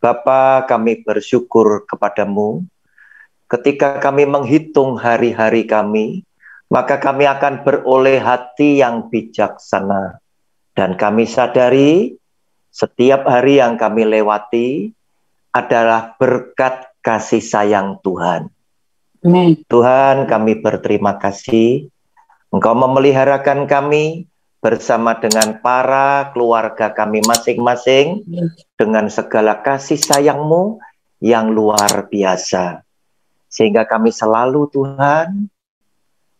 Bapa kami bersyukur kepadamu. Ketika kami menghitung hari-hari kami, maka kami akan beroleh hati yang bijaksana. Dan kami sadari setiap hari yang kami lewati adalah berkat kasih sayang Tuhan. Amen. Tuhan kami berterima kasih. Engkau memeliharakan kami, bersama dengan para keluarga kami masing-masing dengan segala kasih sayangmu yang luar biasa. Sehingga kami selalu Tuhan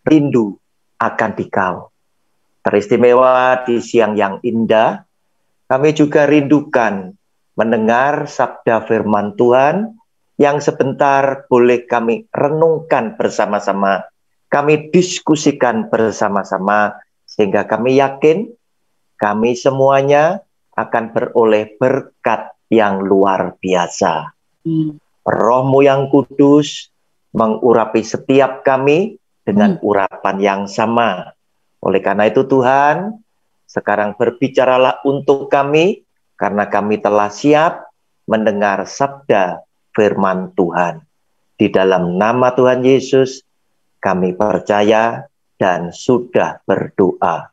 rindu akan dikau. Teristimewa di siang yang indah, kami juga rindukan mendengar sabda firman Tuhan yang sebentar boleh kami renungkan bersama-sama, kami diskusikan bersama-sama, sehingga kami yakin kami semuanya akan beroleh berkat yang luar biasa. Hmm. Rohmu yang kudus mengurapi setiap kami dengan hmm. urapan yang sama. Oleh karena itu Tuhan, sekarang berbicaralah untuk kami karena kami telah siap mendengar sabda firman Tuhan. Di dalam nama Tuhan Yesus, kami percaya dan sudah berdoa.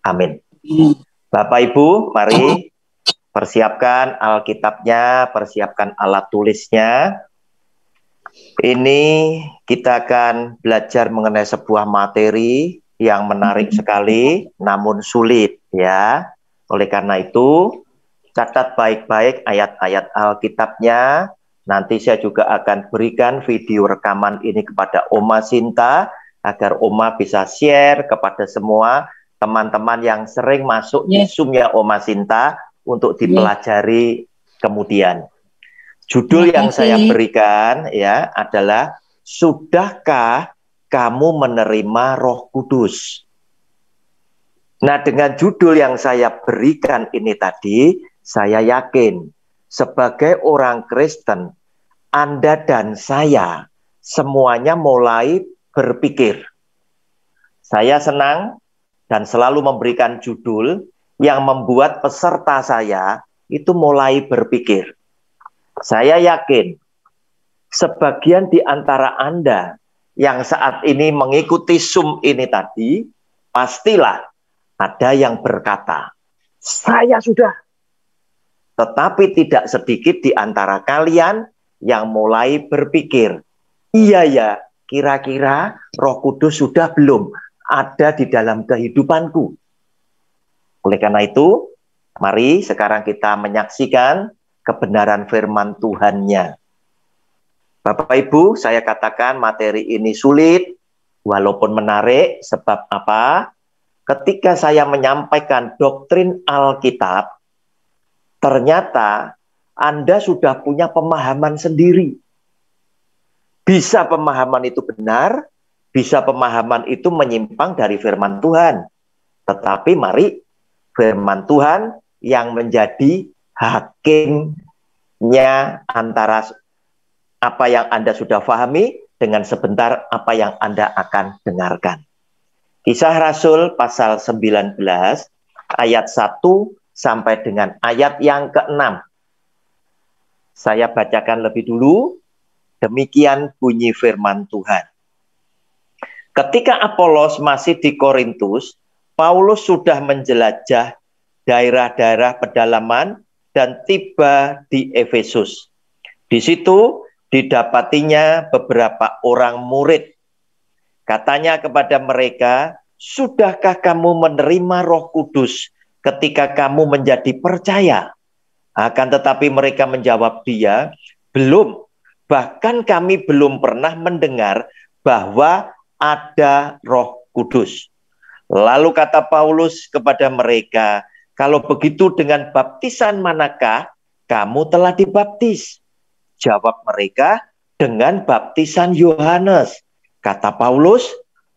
Amin. Hmm. Bapak Ibu, mari persiapkan Alkitabnya, persiapkan alat tulisnya. Ini kita akan belajar mengenai sebuah materi yang menarik sekali namun sulit ya. Oleh karena itu, catat baik-baik ayat-ayat Alkitabnya. Nanti saya juga akan berikan video rekaman ini kepada Oma Sinta agar Oma bisa share kepada semua teman-teman yang sering masuk yeah. di Zoom ya Oma Sinta untuk dipelajari yeah. kemudian. Judul yang saya berikan ya adalah Sudahkah kamu menerima Roh Kudus? Nah, dengan judul yang saya berikan ini tadi, saya yakin sebagai orang Kristen, Anda dan saya semuanya mulai berpikir. Saya senang dan selalu memberikan judul yang membuat peserta saya itu mulai berpikir. Saya yakin sebagian di antara Anda yang saat ini mengikuti Zoom ini tadi, pastilah ada yang berkata, saya sudah. Tetapi tidak sedikit di antara kalian yang mulai berpikir, iya ya, kira-kira Roh Kudus sudah belum ada di dalam kehidupanku. Oleh karena itu, mari sekarang kita menyaksikan kebenaran firman Tuhannya. Bapak Ibu, saya katakan materi ini sulit walaupun menarik sebab apa? Ketika saya menyampaikan doktrin Alkitab, ternyata Anda sudah punya pemahaman sendiri bisa pemahaman itu benar, bisa pemahaman itu menyimpang dari firman Tuhan. Tetapi mari firman Tuhan yang menjadi hakimnya antara apa yang Anda sudah pahami dengan sebentar apa yang Anda akan dengarkan. Kisah Rasul pasal 19 ayat 1 sampai dengan ayat yang ke-6. Saya bacakan lebih dulu Demikian bunyi firman Tuhan. Ketika Apolos masih di Korintus, Paulus sudah menjelajah daerah-daerah pedalaman dan tiba di Efesus. Di situ didapatinya beberapa orang murid. Katanya kepada mereka, "Sudahkah kamu menerima Roh Kudus ketika kamu menjadi percaya?" Akan tetapi mereka menjawab dia, "Belum." Bahkan kami belum pernah mendengar bahwa ada Roh Kudus. Lalu kata Paulus kepada mereka, "Kalau begitu, dengan baptisan manakah kamu telah dibaptis?" Jawab mereka, "Dengan baptisan Yohanes." Kata Paulus,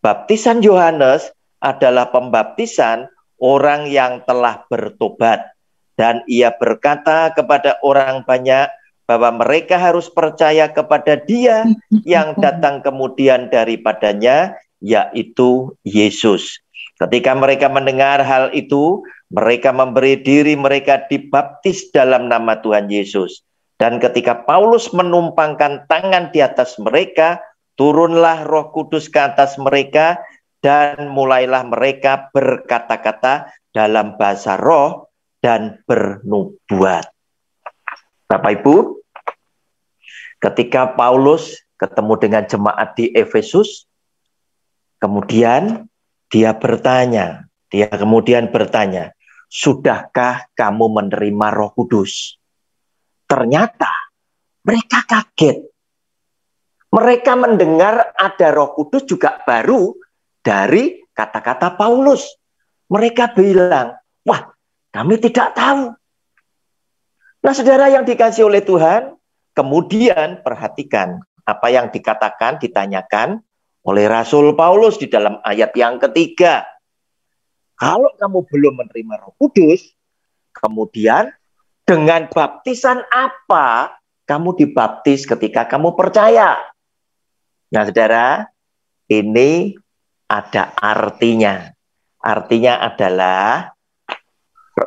"Baptisan Yohanes adalah pembaptisan orang yang telah bertobat." Dan ia berkata kepada orang banyak, bahwa mereka harus percaya kepada Dia yang datang kemudian daripadanya, yaitu Yesus. Ketika mereka mendengar hal itu, mereka memberi diri mereka dibaptis dalam nama Tuhan Yesus. Dan ketika Paulus menumpangkan tangan di atas mereka, turunlah Roh Kudus ke atas mereka, dan mulailah mereka berkata-kata dalam bahasa roh dan bernubuat. Bapak Ibu, Ketika Paulus ketemu dengan jemaat di Efesus, kemudian dia bertanya, dia kemudian bertanya, "Sudahkah kamu menerima Roh Kudus?" Ternyata mereka kaget. Mereka mendengar ada Roh Kudus juga baru dari kata-kata Paulus. Mereka bilang, "Wah, kami tidak tahu." Nah, saudara yang dikasih oleh Tuhan, Kemudian perhatikan apa yang dikatakan, ditanyakan oleh Rasul Paulus di dalam ayat yang ketiga. Kalau kamu belum menerima Roh Kudus, kemudian dengan baptisan apa kamu dibaptis ketika kamu percaya? Nah, saudara, ini ada artinya. Artinya adalah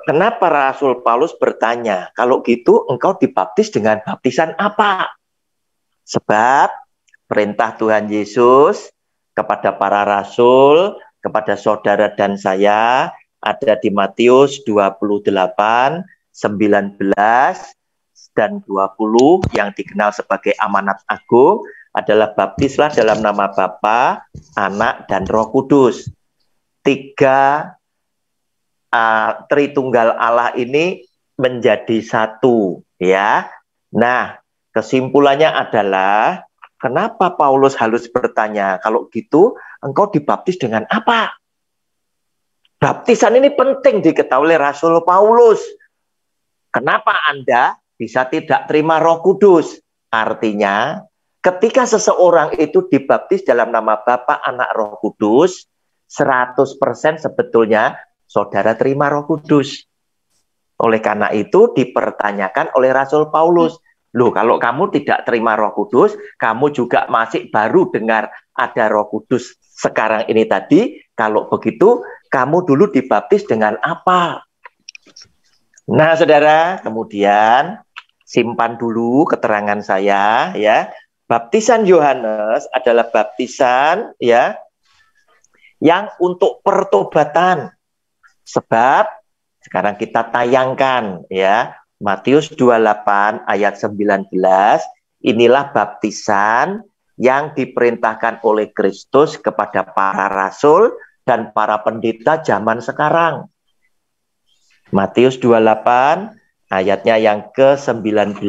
Kenapa Rasul Paulus bertanya, kalau gitu engkau dibaptis dengan baptisan apa? Sebab perintah Tuhan Yesus kepada para rasul, kepada saudara dan saya ada di Matius 28, 19, dan 20 yang dikenal sebagai amanat agung adalah baptislah dalam nama Bapa, Anak, dan Roh Kudus. Tiga uh, Tritunggal Allah ini menjadi satu ya. Nah, kesimpulannya adalah kenapa Paulus harus bertanya, kalau gitu engkau dibaptis dengan apa? Baptisan ini penting diketahui oleh Rasul Paulus. Kenapa Anda bisa tidak terima Roh Kudus? Artinya, ketika seseorang itu dibaptis dalam nama Bapa, Anak, Roh Kudus, 100% sebetulnya saudara terima Roh Kudus. Oleh karena itu dipertanyakan oleh Rasul Paulus, "Loh, kalau kamu tidak terima Roh Kudus, kamu juga masih baru dengar ada Roh Kudus sekarang ini tadi, kalau begitu kamu dulu dibaptis dengan apa?" Nah, Saudara, kemudian simpan dulu keterangan saya ya. Baptisan Yohanes adalah baptisan ya yang untuk pertobatan Sebab sekarang kita tayangkan ya Matius 28 ayat 19 inilah baptisan yang diperintahkan oleh Kristus kepada para rasul dan para pendeta zaman sekarang. Matius 28 ayatnya yang ke-19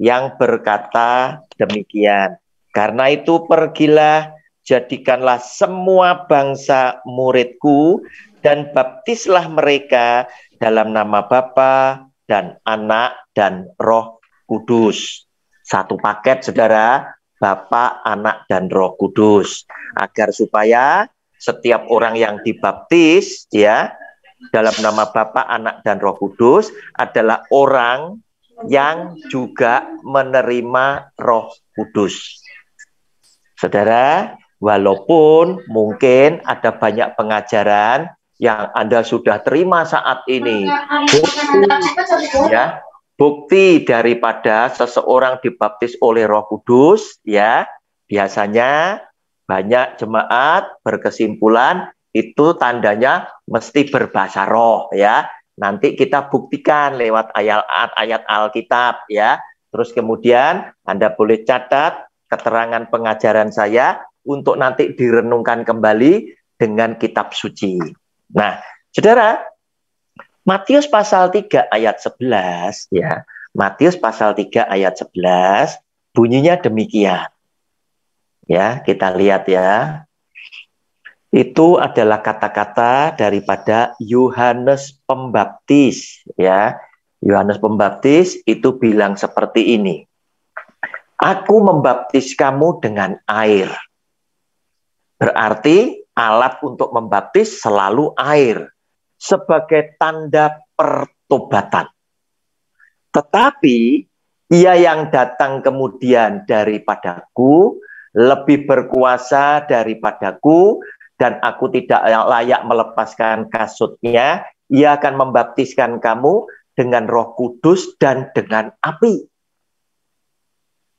yang berkata demikian. Karena itu pergilah jadikanlah semua bangsa muridku dan baptislah mereka dalam nama Bapa dan Anak dan Roh Kudus. Satu paket Saudara, Bapa, Anak dan Roh Kudus. Agar supaya setiap orang yang dibaptis ya dalam nama Bapa, Anak dan Roh Kudus adalah orang yang juga menerima Roh Kudus. Saudara, walaupun mungkin ada banyak pengajaran yang Anda sudah terima saat ini. Bukti, ya, bukti daripada seseorang dibaptis oleh Roh Kudus, ya, biasanya banyak jemaat berkesimpulan itu tandanya mesti berbahasa roh ya. Nanti kita buktikan lewat ayat-ayat Alkitab ya. Terus kemudian Anda boleh catat keterangan pengajaran saya untuk nanti direnungkan kembali dengan kitab suci. Nah, Saudara, Matius pasal 3 ayat 11 ya. Matius pasal 3 ayat 11 bunyinya demikian. Ya, kita lihat ya. Itu adalah kata-kata daripada Yohanes Pembaptis ya. Yohanes Pembaptis itu bilang seperti ini. Aku membaptis kamu dengan air. Berarti alat untuk membaptis selalu air sebagai tanda pertobatan. Tetapi ia yang datang kemudian daripadaku lebih berkuasa daripadaku dan aku tidak layak melepaskan kasutnya. Ia akan membaptiskan kamu dengan Roh Kudus dan dengan api.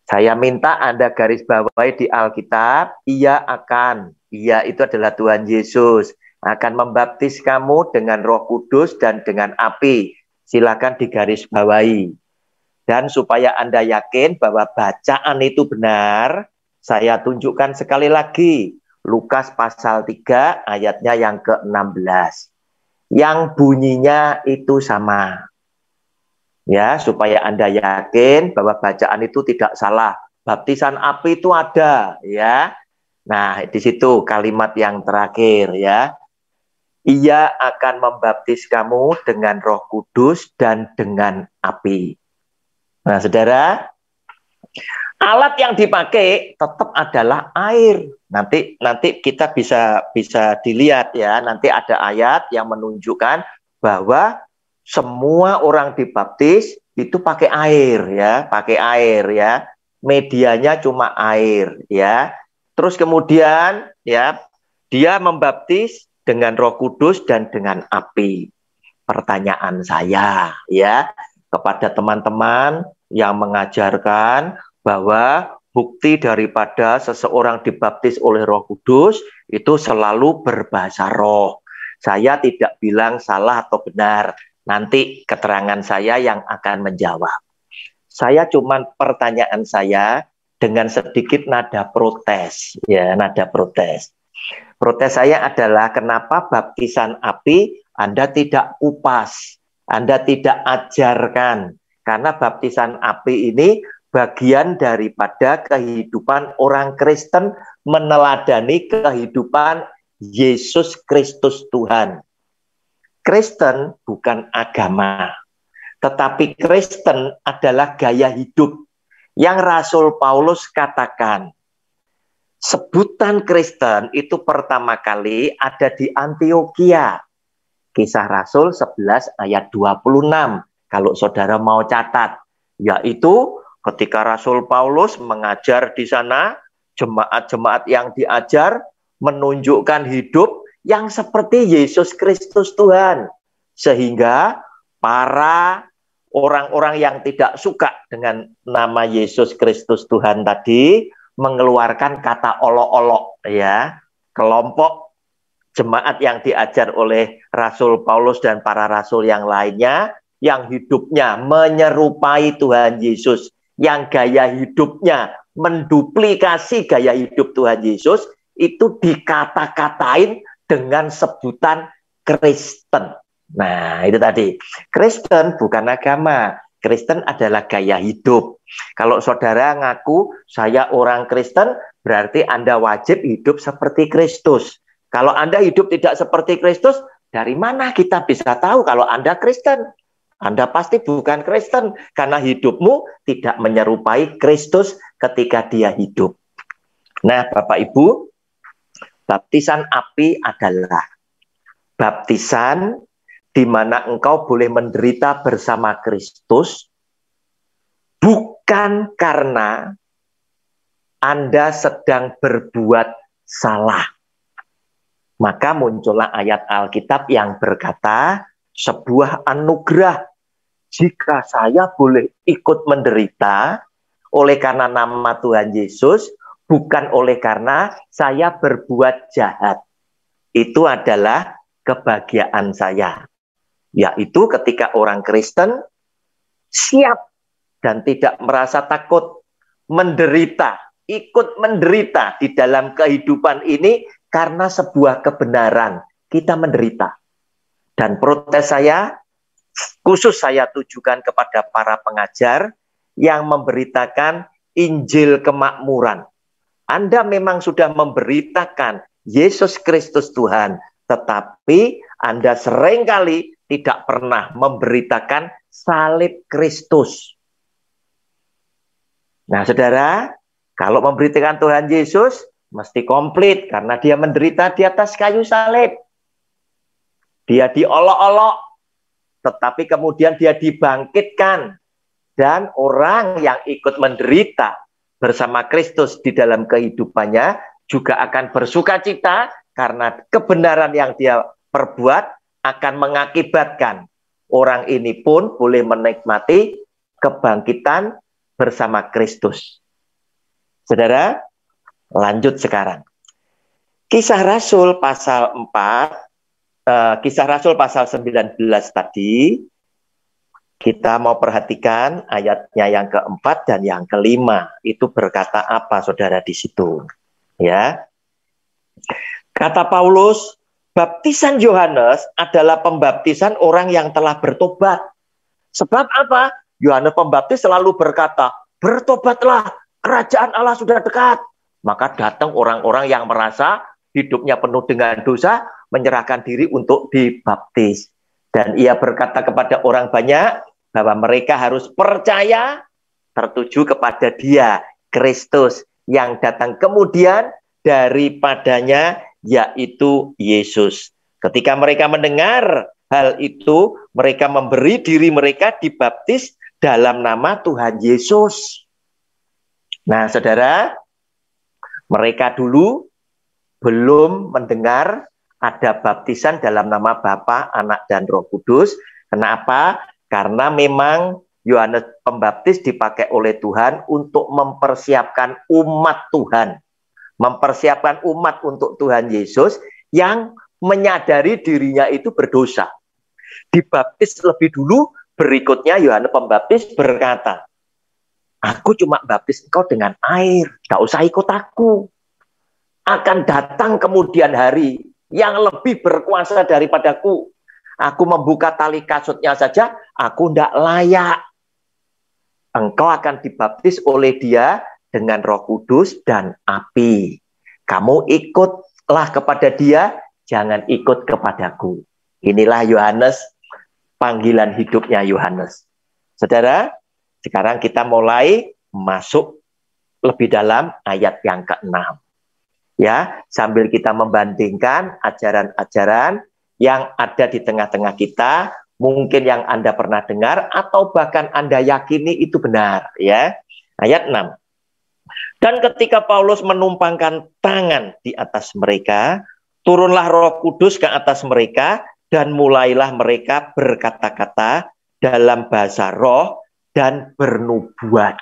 Saya minta Anda garis bawahi di Alkitab, ia akan ia itu adalah Tuhan Yesus akan membaptis kamu dengan Roh Kudus dan dengan api. Silakan digaris bawahi. Dan supaya Anda yakin bahwa bacaan itu benar, saya tunjukkan sekali lagi Lukas pasal 3 ayatnya yang ke-16. Yang bunyinya itu sama. Ya, supaya Anda yakin bahwa bacaan itu tidak salah. Baptisan api itu ada, ya. Nah, di situ kalimat yang terakhir ya. Ia akan membaptis kamu dengan Roh Kudus dan dengan api. Nah, Saudara, alat yang dipakai tetap adalah air. Nanti nanti kita bisa bisa dilihat ya, nanti ada ayat yang menunjukkan bahwa semua orang dibaptis itu pakai air ya, pakai air ya. Medianya cuma air ya Terus kemudian ya dia membaptis dengan Roh Kudus dan dengan api. Pertanyaan saya ya kepada teman-teman yang mengajarkan bahwa bukti daripada seseorang dibaptis oleh Roh Kudus itu selalu berbahasa roh. Saya tidak bilang salah atau benar. Nanti keterangan saya yang akan menjawab. Saya cuman pertanyaan saya, dengan sedikit nada protes ya nada protes protes saya adalah kenapa baptisan api Anda tidak upas, Anda tidak ajarkan karena baptisan api ini bagian daripada kehidupan orang Kristen meneladani kehidupan Yesus Kristus Tuhan Kristen bukan agama tetapi Kristen adalah gaya hidup yang Rasul Paulus katakan. Sebutan Kristen itu pertama kali ada di Antioquia. Kisah Rasul 11 ayat 26. Kalau saudara mau catat, yaitu ketika Rasul Paulus mengajar di sana, jemaat-jemaat yang diajar menunjukkan hidup yang seperti Yesus Kristus Tuhan. Sehingga para orang-orang yang tidak suka dengan nama Yesus Kristus Tuhan tadi mengeluarkan kata olok-olok ya. Kelompok jemaat yang diajar oleh Rasul Paulus dan para rasul yang lainnya yang hidupnya menyerupai Tuhan Yesus, yang gaya hidupnya menduplikasi gaya hidup Tuhan Yesus itu dikata-katain dengan sebutan Kristen. Nah, itu tadi. Kristen bukan agama. Kristen adalah gaya hidup. Kalau saudara ngaku saya orang Kristen, berarti Anda wajib hidup seperti Kristus. Kalau Anda hidup tidak seperti Kristus, dari mana kita bisa tahu kalau Anda Kristen? Anda pasti bukan Kristen karena hidupmu tidak menyerupai Kristus ketika dia hidup. Nah, Bapak Ibu, baptisan api adalah baptisan di mana engkau boleh menderita bersama Kristus bukan karena Anda sedang berbuat salah. Maka muncullah ayat Alkitab yang berkata, sebuah anugerah jika saya boleh ikut menderita oleh karena nama Tuhan Yesus, bukan oleh karena saya berbuat jahat. Itu adalah kebahagiaan saya yaitu ketika orang Kristen siap dan tidak merasa takut menderita, ikut menderita di dalam kehidupan ini karena sebuah kebenaran. Kita menderita. Dan protes saya, khusus saya tujukan kepada para pengajar yang memberitakan Injil kemakmuran. Anda memang sudah memberitakan Yesus Kristus Tuhan, tetapi anda seringkali tidak pernah memberitakan salib Kristus. Nah, saudara, kalau memberitakan Tuhan Yesus, mesti komplit karena dia menderita di atas kayu salib. Dia diolok-olok, tetapi kemudian dia dibangkitkan. Dan orang yang ikut menderita bersama Kristus di dalam kehidupannya juga akan bersuka cita karena kebenaran yang dia perbuat akan mengakibatkan orang ini pun boleh menikmati kebangkitan bersama Kristus. Saudara, lanjut sekarang. Kisah Rasul pasal 4, eh, kisah Rasul pasal 19 tadi, kita mau perhatikan ayatnya yang keempat dan yang kelima. Itu berkata apa saudara di situ? Ya. Kata Paulus, Baptisan Yohanes adalah pembaptisan orang yang telah bertobat. Sebab apa? Yohanes Pembaptis selalu berkata, "Bertobatlah, kerajaan Allah sudah dekat." Maka datang orang-orang yang merasa hidupnya penuh dengan dosa, menyerahkan diri untuk dibaptis. Dan ia berkata kepada orang banyak bahwa mereka harus percaya tertuju kepada Dia, Kristus yang datang kemudian daripadanya yaitu Yesus. Ketika mereka mendengar hal itu, mereka memberi diri mereka dibaptis dalam nama Tuhan Yesus. Nah, saudara, mereka dulu belum mendengar ada baptisan dalam nama Bapa, Anak, dan Roh Kudus. Kenapa? Karena memang Yohanes Pembaptis dipakai oleh Tuhan untuk mempersiapkan umat Tuhan mempersiapkan umat untuk Tuhan Yesus yang menyadari dirinya itu berdosa. Dibaptis lebih dulu, berikutnya Yohanes Pembaptis berkata, Aku cuma baptis engkau dengan air, gak usah ikut aku. Akan datang kemudian hari yang lebih berkuasa daripadaku. Aku membuka tali kasutnya saja, aku ndak layak. Engkau akan dibaptis oleh dia dengan Roh Kudus dan api. Kamu ikutlah kepada Dia, jangan ikut kepadaku. Inilah Yohanes, panggilan hidupnya Yohanes. Saudara, sekarang kita mulai masuk lebih dalam ayat yang ke-6. Ya, sambil kita membandingkan ajaran-ajaran yang ada di tengah-tengah kita, mungkin yang Anda pernah dengar atau bahkan Anda yakini itu benar, ya. Ayat 6. Dan ketika Paulus menumpangkan tangan di atas mereka, turunlah Roh Kudus ke atas mereka dan mulailah mereka berkata-kata dalam bahasa roh dan bernubuat.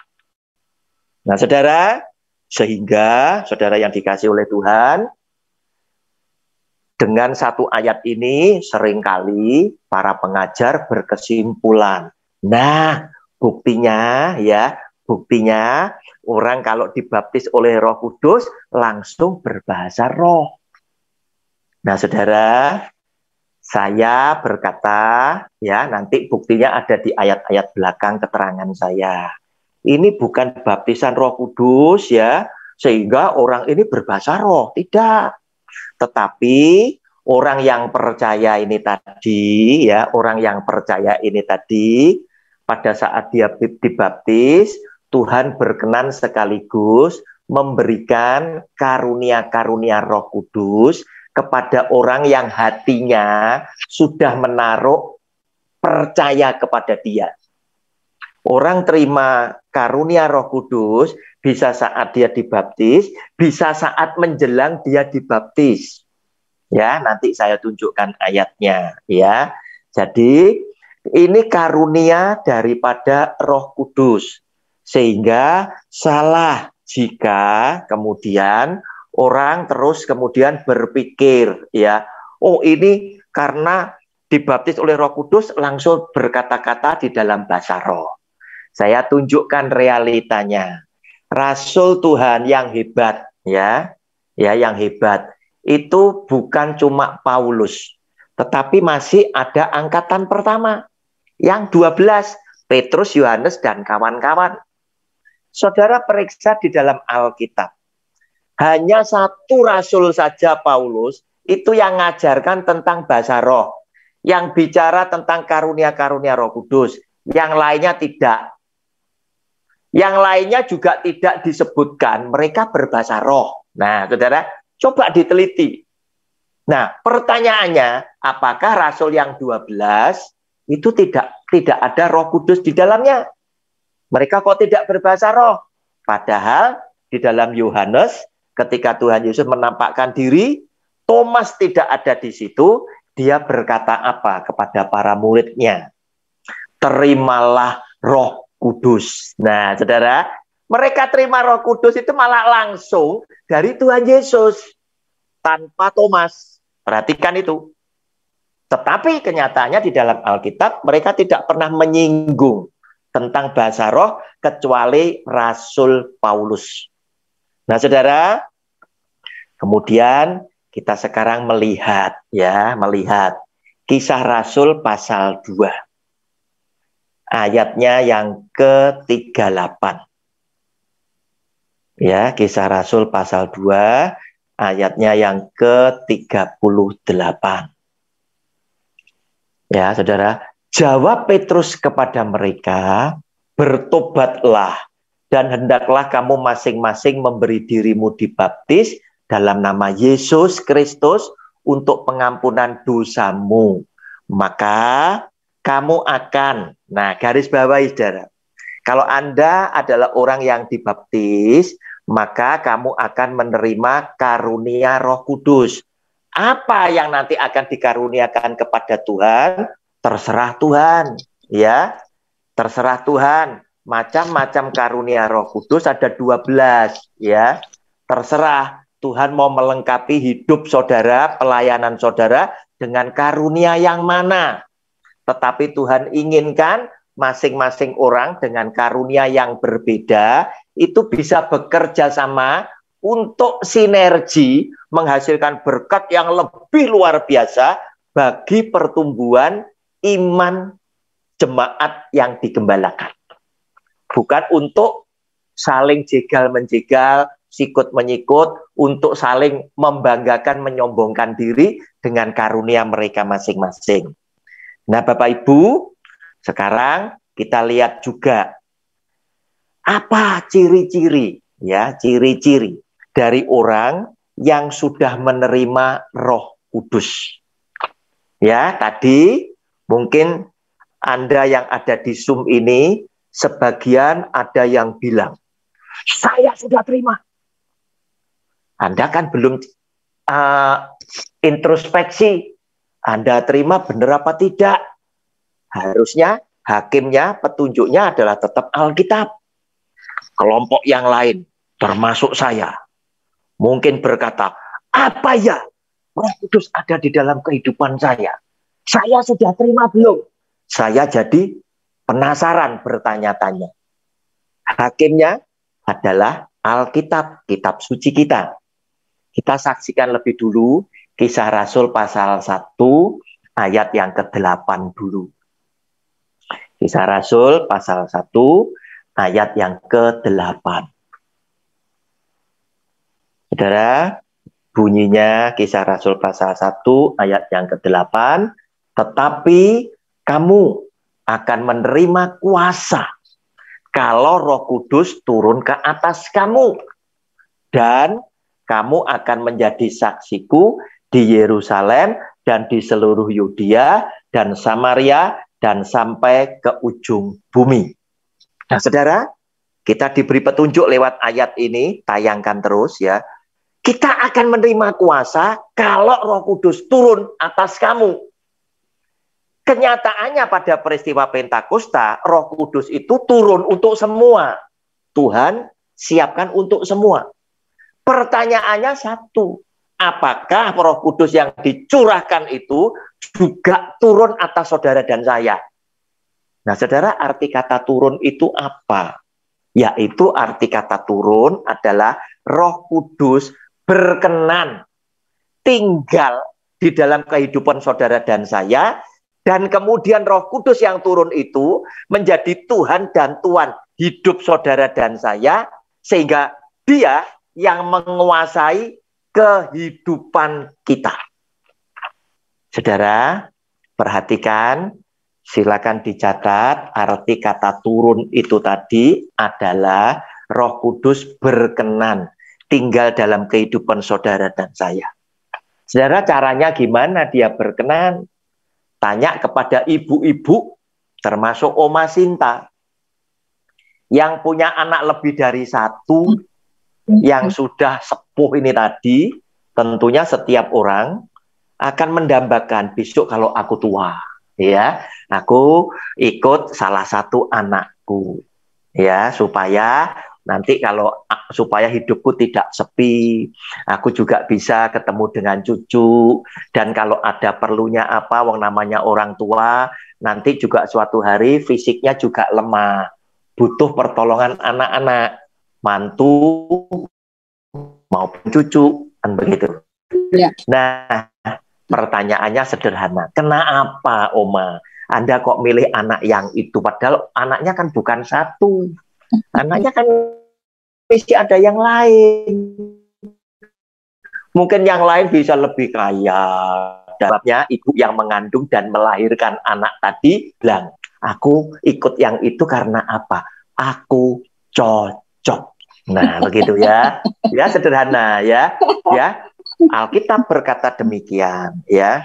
Nah, Saudara, sehingga saudara yang dikasih oleh Tuhan dengan satu ayat ini seringkali para pengajar berkesimpulan. Nah, buktinya ya Buktinya orang kalau dibaptis oleh Roh Kudus langsung berbahasa roh. Nah, Saudara, saya berkata ya nanti buktinya ada di ayat-ayat belakang keterangan saya. Ini bukan baptisan Roh Kudus ya, sehingga orang ini berbahasa roh, tidak. Tetapi orang yang percaya ini tadi ya, orang yang percaya ini tadi pada saat dia dibaptis Tuhan berkenan sekaligus memberikan karunia-karunia Roh Kudus kepada orang yang hatinya sudah menaruh percaya kepada Dia. Orang terima karunia Roh Kudus bisa saat dia dibaptis, bisa saat menjelang dia dibaptis. Ya, nanti saya tunjukkan ayatnya ya. Jadi ini karunia daripada Roh Kudus. Sehingga salah jika kemudian orang terus kemudian berpikir ya, oh ini karena dibaptis oleh Roh Kudus langsung berkata-kata di dalam bahasa roh. Saya tunjukkan realitanya. Rasul Tuhan yang hebat ya, ya yang hebat itu bukan cuma Paulus, tetapi masih ada angkatan pertama yang 12, Petrus, Yohanes dan kawan-kawan. Saudara periksa di dalam Alkitab. Hanya satu rasul saja Paulus itu yang mengajarkan tentang bahasa roh, yang bicara tentang karunia-karunia Roh Kudus, yang lainnya tidak. Yang lainnya juga tidak disebutkan, mereka berbahasa roh. Nah, Saudara, coba diteliti. Nah, pertanyaannya, apakah rasul yang 12 itu tidak tidak ada Roh Kudus di dalamnya? Mereka kok tidak berbahasa roh? Padahal di dalam Yohanes ketika Tuhan Yesus menampakkan diri, Thomas tidak ada di situ, dia berkata apa kepada para muridnya? Terimalah Roh Kudus. Nah, Saudara, mereka terima Roh Kudus itu malah langsung dari Tuhan Yesus tanpa Thomas. Perhatikan itu. Tetapi kenyataannya di dalam Alkitab mereka tidak pernah menyinggung tentang bahasa roh kecuali Rasul Paulus. Nah, Saudara, kemudian kita sekarang melihat ya, melihat kisah Rasul pasal 2. Ayatnya yang ke-38. Ya, kisah Rasul pasal 2 ayatnya yang ke-38. Ya, Saudara, Jawab Petrus kepada mereka, bertobatlah dan hendaklah kamu masing-masing memberi dirimu dibaptis dalam nama Yesus Kristus untuk pengampunan dosamu. Maka kamu akan, nah garis bawah saudara, kalau Anda adalah orang yang dibaptis, maka kamu akan menerima karunia roh kudus. Apa yang nanti akan dikaruniakan kepada Tuhan terserah Tuhan, ya. Terserah Tuhan. Macam-macam karunia Roh Kudus ada 12, ya. Terserah Tuhan mau melengkapi hidup saudara, pelayanan saudara dengan karunia yang mana. Tetapi Tuhan inginkan masing-masing orang dengan karunia yang berbeda itu bisa bekerja sama untuk sinergi menghasilkan berkat yang lebih luar biasa bagi pertumbuhan iman jemaat yang digembalakan. Bukan untuk saling jegal menjegal, sikut menyikut, untuk saling membanggakan, menyombongkan diri dengan karunia mereka masing-masing. Nah, Bapak Ibu, sekarang kita lihat juga apa ciri-ciri ya, ciri-ciri dari orang yang sudah menerima Roh Kudus. Ya, tadi Mungkin Anda yang ada di Zoom ini, sebagian ada yang bilang, saya sudah terima. Anda kan belum uh, introspeksi, Anda terima benar apa tidak. Harusnya hakimnya, petunjuknya adalah tetap Alkitab. Kelompok yang lain, termasuk saya, mungkin berkata, apa ya Roh Kudus ada di dalam kehidupan saya? Saya sudah terima belum? Saya jadi penasaran bertanya-tanya. Hakimnya adalah Alkitab, kitab suci kita. Kita saksikan lebih dulu kisah Rasul pasal 1 ayat yang ke-8 dulu. Kisah Rasul pasal 1 ayat yang ke-8. Saudara, bunyinya kisah Rasul pasal 1 ayat yang ke-8 tetapi kamu akan menerima kuasa kalau Roh Kudus turun ke atas kamu dan kamu akan menjadi saksiku di Yerusalem dan di seluruh Yudea dan Samaria dan sampai ke ujung bumi. Nah, Saudara, kita diberi petunjuk lewat ayat ini, tayangkan terus ya. Kita akan menerima kuasa kalau Roh Kudus turun atas kamu. Kenyataannya pada peristiwa Pentakosta, Roh Kudus itu turun untuk semua. Tuhan siapkan untuk semua. Pertanyaannya satu, apakah Roh Kudus yang dicurahkan itu juga turun atas saudara dan saya? Nah, saudara, arti kata turun itu apa? Yaitu arti kata turun adalah Roh Kudus berkenan tinggal di dalam kehidupan saudara dan saya dan kemudian Roh Kudus yang turun itu menjadi Tuhan dan Tuhan hidup saudara dan saya, sehingga Dia yang menguasai kehidupan kita. Saudara, perhatikan, silakan dicatat arti kata turun itu tadi adalah Roh Kudus berkenan tinggal dalam kehidupan saudara dan saya. Saudara, caranya gimana dia berkenan? Tanya kepada ibu-ibu, termasuk Oma Sinta, yang punya anak lebih dari satu, yang sudah sepuh ini tadi, tentunya setiap orang akan mendambakan besok kalau aku tua, ya, aku ikut salah satu anakku, ya, supaya nanti kalau ah, supaya hidupku tidak sepi, aku juga bisa ketemu dengan cucu dan kalau ada perlunya apa wong namanya orang tua, nanti juga suatu hari fisiknya juga lemah, butuh pertolongan anak-anak, mantu maupun cucu kan begitu. Ya. Nah, pertanyaannya sederhana. Kenapa, Oma? Anda kok milih anak yang itu padahal anaknya kan bukan satu Anaknya kan mesti ada yang lain. Mungkin yang lain bisa lebih kaya. Sebabnya ibu yang mengandung dan melahirkan anak tadi bilang, aku ikut yang itu karena apa? Aku cocok. Nah, begitu ya. Ya sederhana ya. Ya. Alkitab berkata demikian ya.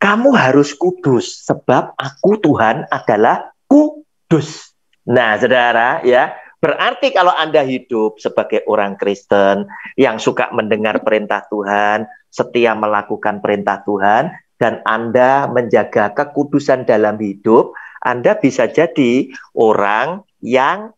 Kamu harus kudus sebab aku Tuhan adalah kudus. Nah, Saudara ya, Berarti kalau Anda hidup sebagai orang Kristen yang suka mendengar perintah Tuhan, setia melakukan perintah Tuhan, dan Anda menjaga kekudusan dalam hidup, Anda bisa jadi orang yang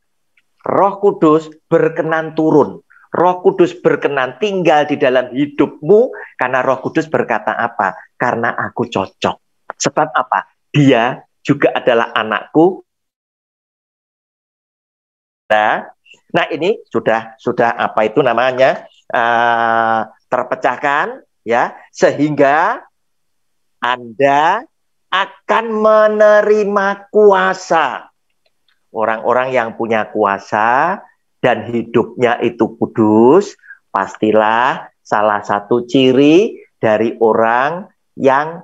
roh kudus berkenan turun. Roh kudus berkenan tinggal di dalam hidupmu karena roh kudus berkata apa? Karena aku cocok. Sebab apa? Dia juga adalah anakku, Nah, nah ini sudah sudah apa itu namanya uh, terpecahkan ya sehingga Anda akan menerima kuasa. Orang-orang yang punya kuasa dan hidupnya itu kudus, pastilah salah satu ciri dari orang yang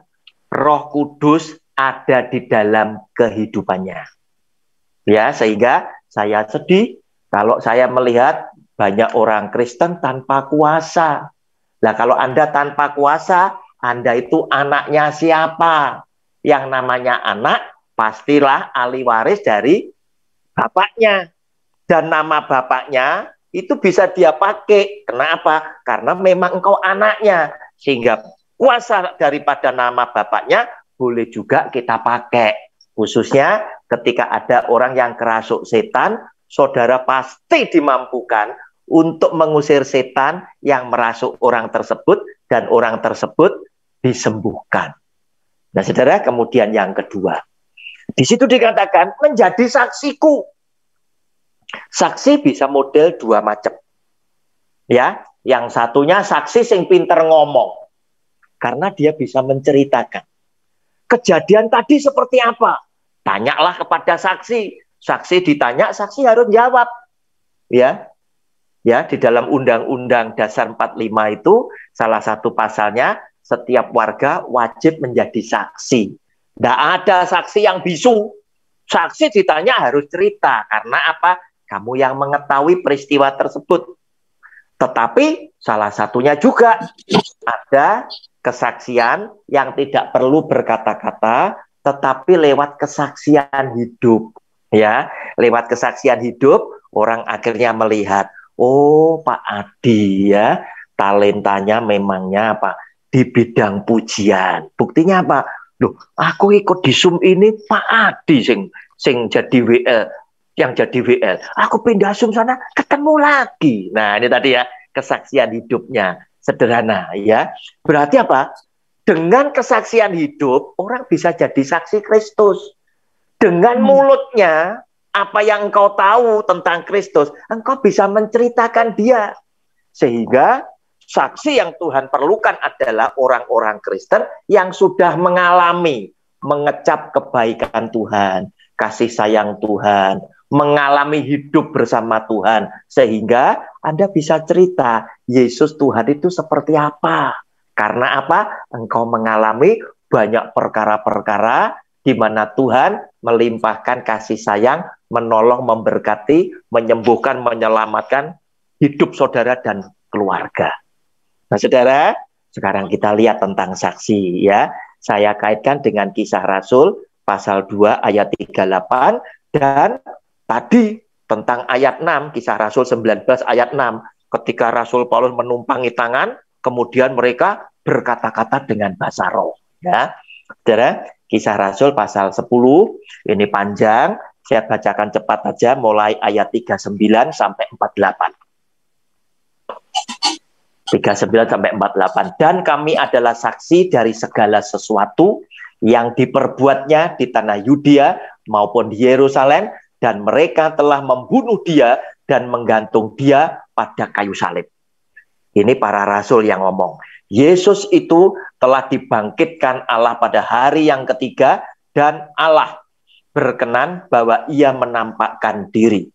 Roh Kudus ada di dalam kehidupannya. Ya, sehingga saya sedih kalau saya melihat banyak orang Kristen tanpa kuasa. Nah, kalau Anda tanpa kuasa, Anda itu anaknya siapa? Yang namanya anak pastilah ahli waris dari bapaknya. Dan nama bapaknya itu bisa dia pakai. Kenapa? Karena memang engkau anaknya. Sehingga kuasa daripada nama bapaknya boleh juga kita pakai. Khususnya ketika ada orang yang kerasuk setan, saudara pasti dimampukan untuk mengusir setan yang merasuk orang tersebut dan orang tersebut disembuhkan. Nah, saudara, kemudian yang kedua. Di situ dikatakan menjadi saksiku. Saksi bisa model dua macam. Ya, yang satunya saksi sing pinter ngomong. Karena dia bisa menceritakan. Kejadian tadi seperti apa? Tanyalah kepada saksi. Saksi ditanya, saksi harus jawab. Ya. Ya, di dalam Undang-Undang Dasar 45 itu salah satu pasalnya setiap warga wajib menjadi saksi. Tidak ada saksi yang bisu. Saksi ditanya harus cerita karena apa? Kamu yang mengetahui peristiwa tersebut. Tetapi salah satunya juga ada kesaksian yang tidak perlu berkata-kata tetapi lewat kesaksian hidup ya lewat kesaksian hidup orang akhirnya melihat oh Pak Adi ya talentanya memangnya apa di bidang pujian buktinya apa loh aku ikut di Zoom ini Pak Adi sing sing jadi WL yang jadi WL aku pindah Zoom sana ketemu lagi nah ini tadi ya kesaksian hidupnya sederhana ya berarti apa dengan kesaksian hidup, orang bisa jadi saksi Kristus. Dengan hmm. mulutnya, apa yang engkau tahu tentang Kristus, engkau bisa menceritakan dia. Sehingga saksi yang Tuhan perlukan adalah orang-orang Kristen yang sudah mengalami, mengecap kebaikan Tuhan, kasih sayang Tuhan, mengalami hidup bersama Tuhan sehingga Anda bisa cerita Yesus Tuhan itu seperti apa. Karena apa? Engkau mengalami banyak perkara-perkara di mana Tuhan melimpahkan kasih sayang, menolong, memberkati, menyembuhkan, menyelamatkan hidup saudara dan keluarga. Nah, saudara, sekarang kita lihat tentang saksi ya. Saya kaitkan dengan kisah Rasul pasal 2 ayat 38 dan tadi tentang ayat 6 kisah Rasul 19 ayat 6 ketika Rasul Paulus menumpangi tangan kemudian mereka berkata-kata dengan bahasa roh. Ya. Saudara, kisah Rasul pasal 10, ini panjang, saya bacakan cepat saja mulai ayat 39 sampai 48. 39 sampai 48 dan kami adalah saksi dari segala sesuatu yang diperbuatnya di tanah Yudea maupun di Yerusalem dan mereka telah membunuh dia dan menggantung dia pada kayu salib. Ini para rasul yang ngomong. Yesus itu telah dibangkitkan Allah pada hari yang ketiga dan Allah berkenan bahwa ia menampakkan diri.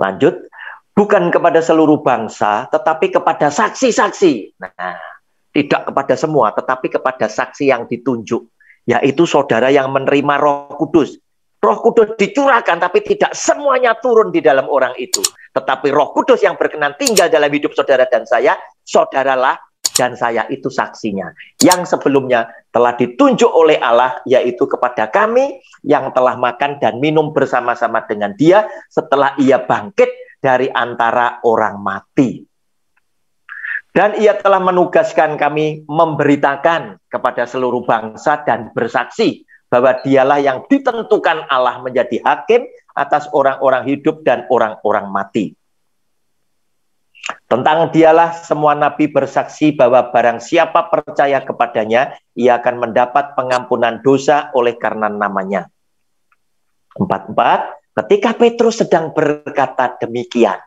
Lanjut, bukan kepada seluruh bangsa, tetapi kepada saksi-saksi. Nah, tidak kepada semua, tetapi kepada saksi yang ditunjuk, yaitu saudara yang menerima Roh Kudus. Roh Kudus dicurahkan, tapi tidak semuanya turun di dalam orang itu. Tetapi Roh Kudus yang berkenan tinggal dalam hidup saudara dan saya, saudaralah dan saya itu saksinya yang sebelumnya telah ditunjuk oleh Allah yaitu kepada kami yang telah makan dan minum bersama-sama dengan dia setelah ia bangkit dari antara orang mati. Dan ia telah menugaskan kami memberitakan kepada seluruh bangsa dan bersaksi bahwa dialah yang ditentukan Allah menjadi hakim atas orang-orang hidup dan orang-orang mati. Tentang dialah semua nabi bersaksi bahwa barang siapa percaya kepadanya, ia akan mendapat pengampunan dosa oleh karena namanya. Empat-empat, ketika Petrus sedang berkata demikian,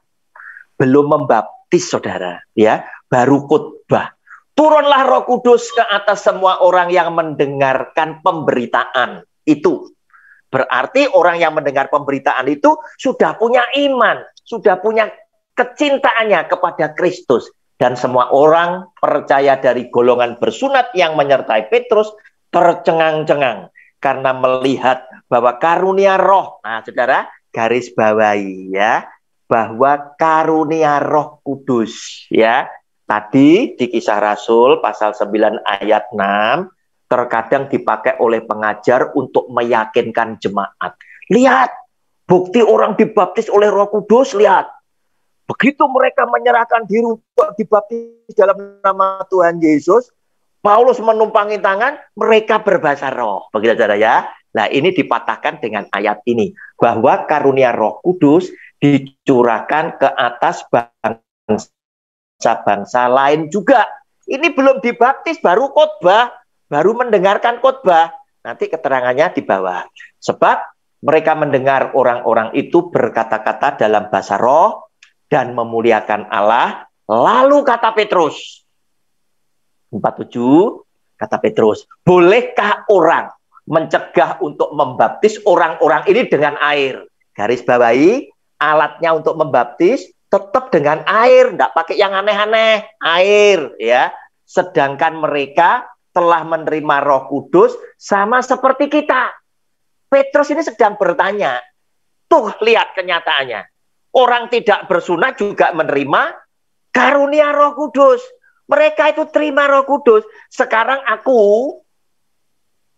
belum membaptis saudara, ya, baru Turunlah Roh Kudus ke atas semua orang yang mendengarkan pemberitaan itu. Berarti orang yang mendengar pemberitaan itu sudah punya iman, sudah punya kecintaannya kepada Kristus. Dan semua orang percaya dari golongan bersunat yang menyertai Petrus tercengang-cengang karena melihat bahwa karunia roh. Nah, saudara, garis bawahi ya, bahwa karunia roh kudus ya Tadi di kisah Rasul pasal 9 ayat 6 terkadang dipakai oleh pengajar untuk meyakinkan jemaat. Lihat, bukti orang dibaptis oleh Roh Kudus, lihat. Begitu mereka menyerahkan diri untuk dibaptis dalam nama Tuhan Yesus, Paulus menumpangi tangan, mereka berbahasa roh. Begitu saudara ya. Nah ini dipatahkan dengan ayat ini. Bahwa karunia roh kudus dicurahkan ke atas bangsa bangsa lain juga. Ini belum dibaptis, baru khotbah, baru mendengarkan khotbah. Nanti keterangannya di bawah. Sebab mereka mendengar orang-orang itu berkata-kata dalam bahasa roh dan memuliakan Allah. Lalu kata Petrus, 47, kata Petrus, bolehkah orang mencegah untuk membaptis orang-orang ini dengan air? Garis bawahi, alatnya untuk membaptis tetap dengan air, tidak pakai yang aneh-aneh, air ya. Sedangkan mereka telah menerima Roh Kudus sama seperti kita. Petrus ini sedang bertanya, tuh lihat kenyataannya. Orang tidak bersunat juga menerima karunia Roh Kudus. Mereka itu terima Roh Kudus. Sekarang aku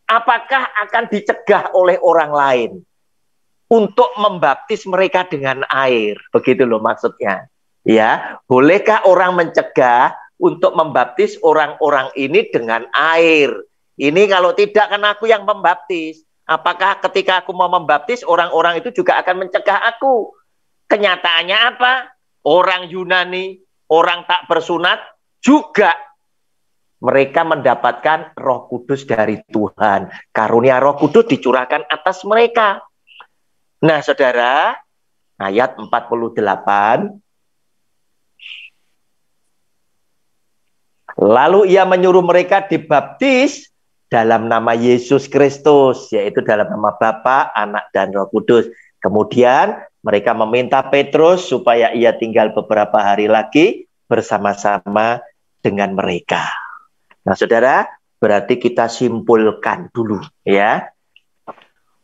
apakah akan dicegah oleh orang lain? untuk membaptis mereka dengan air. Begitu loh maksudnya. Ya, bolehkah orang mencegah untuk membaptis orang-orang ini dengan air? Ini kalau tidak kan aku yang membaptis. Apakah ketika aku mau membaptis orang-orang itu juga akan mencegah aku? Kenyataannya apa? Orang Yunani, orang tak bersunat juga mereka mendapatkan Roh Kudus dari Tuhan. Karunia Roh Kudus dicurahkan atas mereka. Nah, Saudara, ayat 48 Lalu ia menyuruh mereka dibaptis dalam nama Yesus Kristus, yaitu dalam nama Bapa, Anak, dan Roh Kudus. Kemudian mereka meminta Petrus supaya ia tinggal beberapa hari lagi bersama-sama dengan mereka. Nah, saudara, berarti kita simpulkan dulu ya.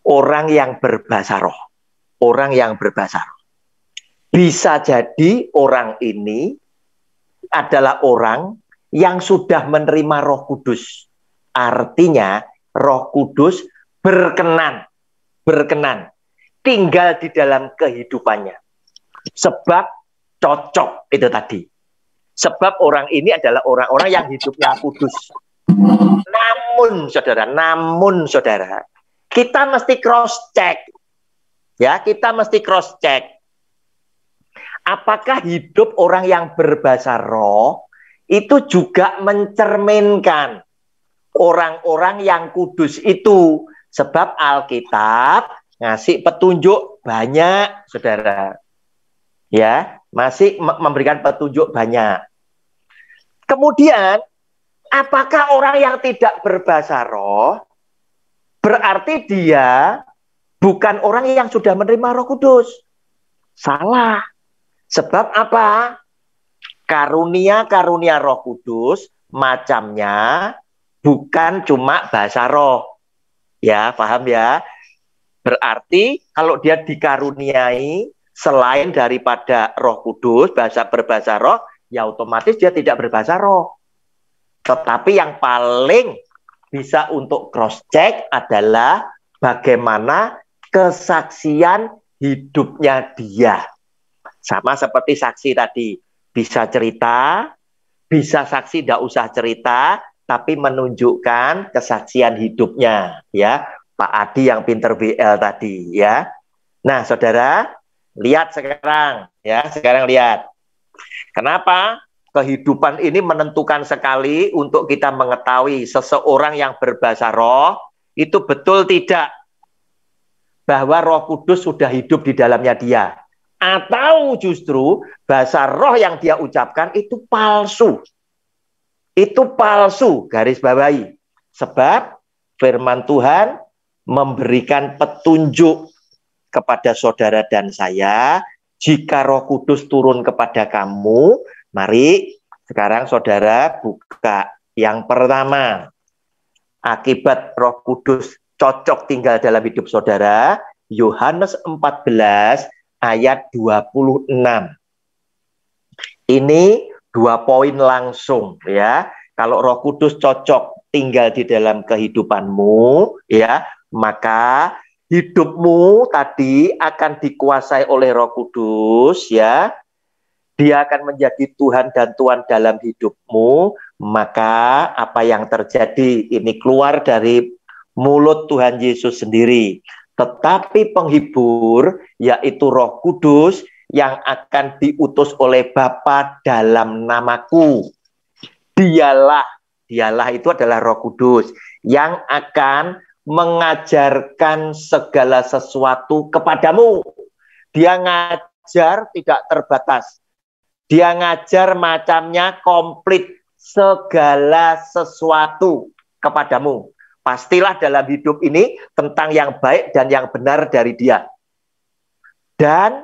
Orang yang berbahasa roh orang yang berbasar. Bisa jadi orang ini adalah orang yang sudah menerima Roh Kudus. Artinya Roh Kudus berkenan, berkenan tinggal di dalam kehidupannya. Sebab cocok itu tadi. Sebab orang ini adalah orang-orang yang hidupnya kudus. Namun saudara, namun saudara, kita mesti cross check Ya, kita mesti cross check. Apakah hidup orang yang berbahasa roh itu juga mencerminkan orang-orang yang kudus itu? Sebab Alkitab ngasih petunjuk banyak, Saudara. Ya, masih memberikan petunjuk banyak. Kemudian, apakah orang yang tidak berbahasa roh berarti dia bukan orang yang sudah menerima Roh Kudus. Salah. Sebab apa? Karunia-karunia Roh Kudus macamnya bukan cuma bahasa roh. Ya, paham ya? Berarti kalau dia dikaruniai selain daripada Roh Kudus, bahasa berbahasa roh, ya otomatis dia tidak berbahasa roh. Tetapi yang paling bisa untuk cross check adalah bagaimana kesaksian hidupnya dia. Sama seperti saksi tadi, bisa cerita, bisa saksi tidak usah cerita, tapi menunjukkan kesaksian hidupnya, ya. Pak Adi yang pinter BL tadi, ya. Nah, saudara, lihat sekarang, ya. Sekarang lihat. Kenapa kehidupan ini menentukan sekali untuk kita mengetahui seseorang yang berbahasa roh itu betul tidak bahwa Roh Kudus sudah hidup di dalamnya dia. Atau justru bahasa roh yang dia ucapkan itu palsu. Itu palsu, garis bawahi. Sebab firman Tuhan memberikan petunjuk kepada saudara dan saya, jika Roh Kudus turun kepada kamu, mari sekarang saudara buka yang pertama, akibat Roh Kudus cocok tinggal dalam hidup saudara, Yohanes 14 ayat 26. Ini dua poin langsung ya. Kalau Roh Kudus cocok tinggal di dalam kehidupanmu ya, maka hidupmu tadi akan dikuasai oleh Roh Kudus ya. Dia akan menjadi Tuhan dan Tuhan dalam hidupmu, maka apa yang terjadi ini keluar dari mulut Tuhan Yesus sendiri, tetapi penghibur yaitu Roh Kudus yang akan diutus oleh Bapa dalam namaku. Dialah, dialah itu adalah Roh Kudus yang akan mengajarkan segala sesuatu kepadamu. Dia ngajar tidak terbatas. Dia ngajar macamnya komplit segala sesuatu kepadamu. Pastilah dalam hidup ini tentang yang baik dan yang benar dari dia. Dan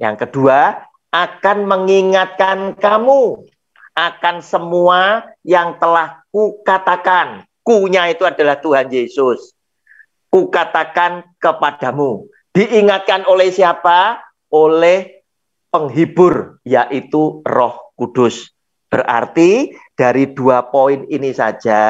yang kedua, akan mengingatkan kamu akan semua yang telah kukatakan. Kunya itu adalah Tuhan Yesus. Kukatakan kepadamu. Diingatkan oleh siapa? Oleh penghibur, yaitu Roh Kudus. Berarti dari dua poin ini saja,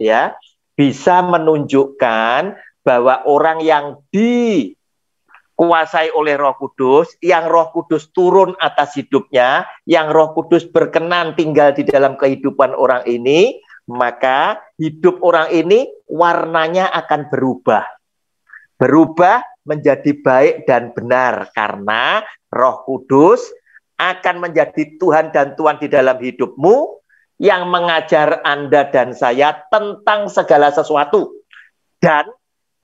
ya, bisa menunjukkan bahwa orang yang dikuasai oleh Roh Kudus, yang Roh Kudus turun atas hidupnya, yang Roh Kudus berkenan tinggal di dalam kehidupan orang ini, maka hidup orang ini warnanya akan berubah. Berubah menjadi baik dan benar karena Roh Kudus akan menjadi Tuhan dan Tuhan di dalam hidupmu yang mengajar Anda dan saya tentang segala sesuatu. Dan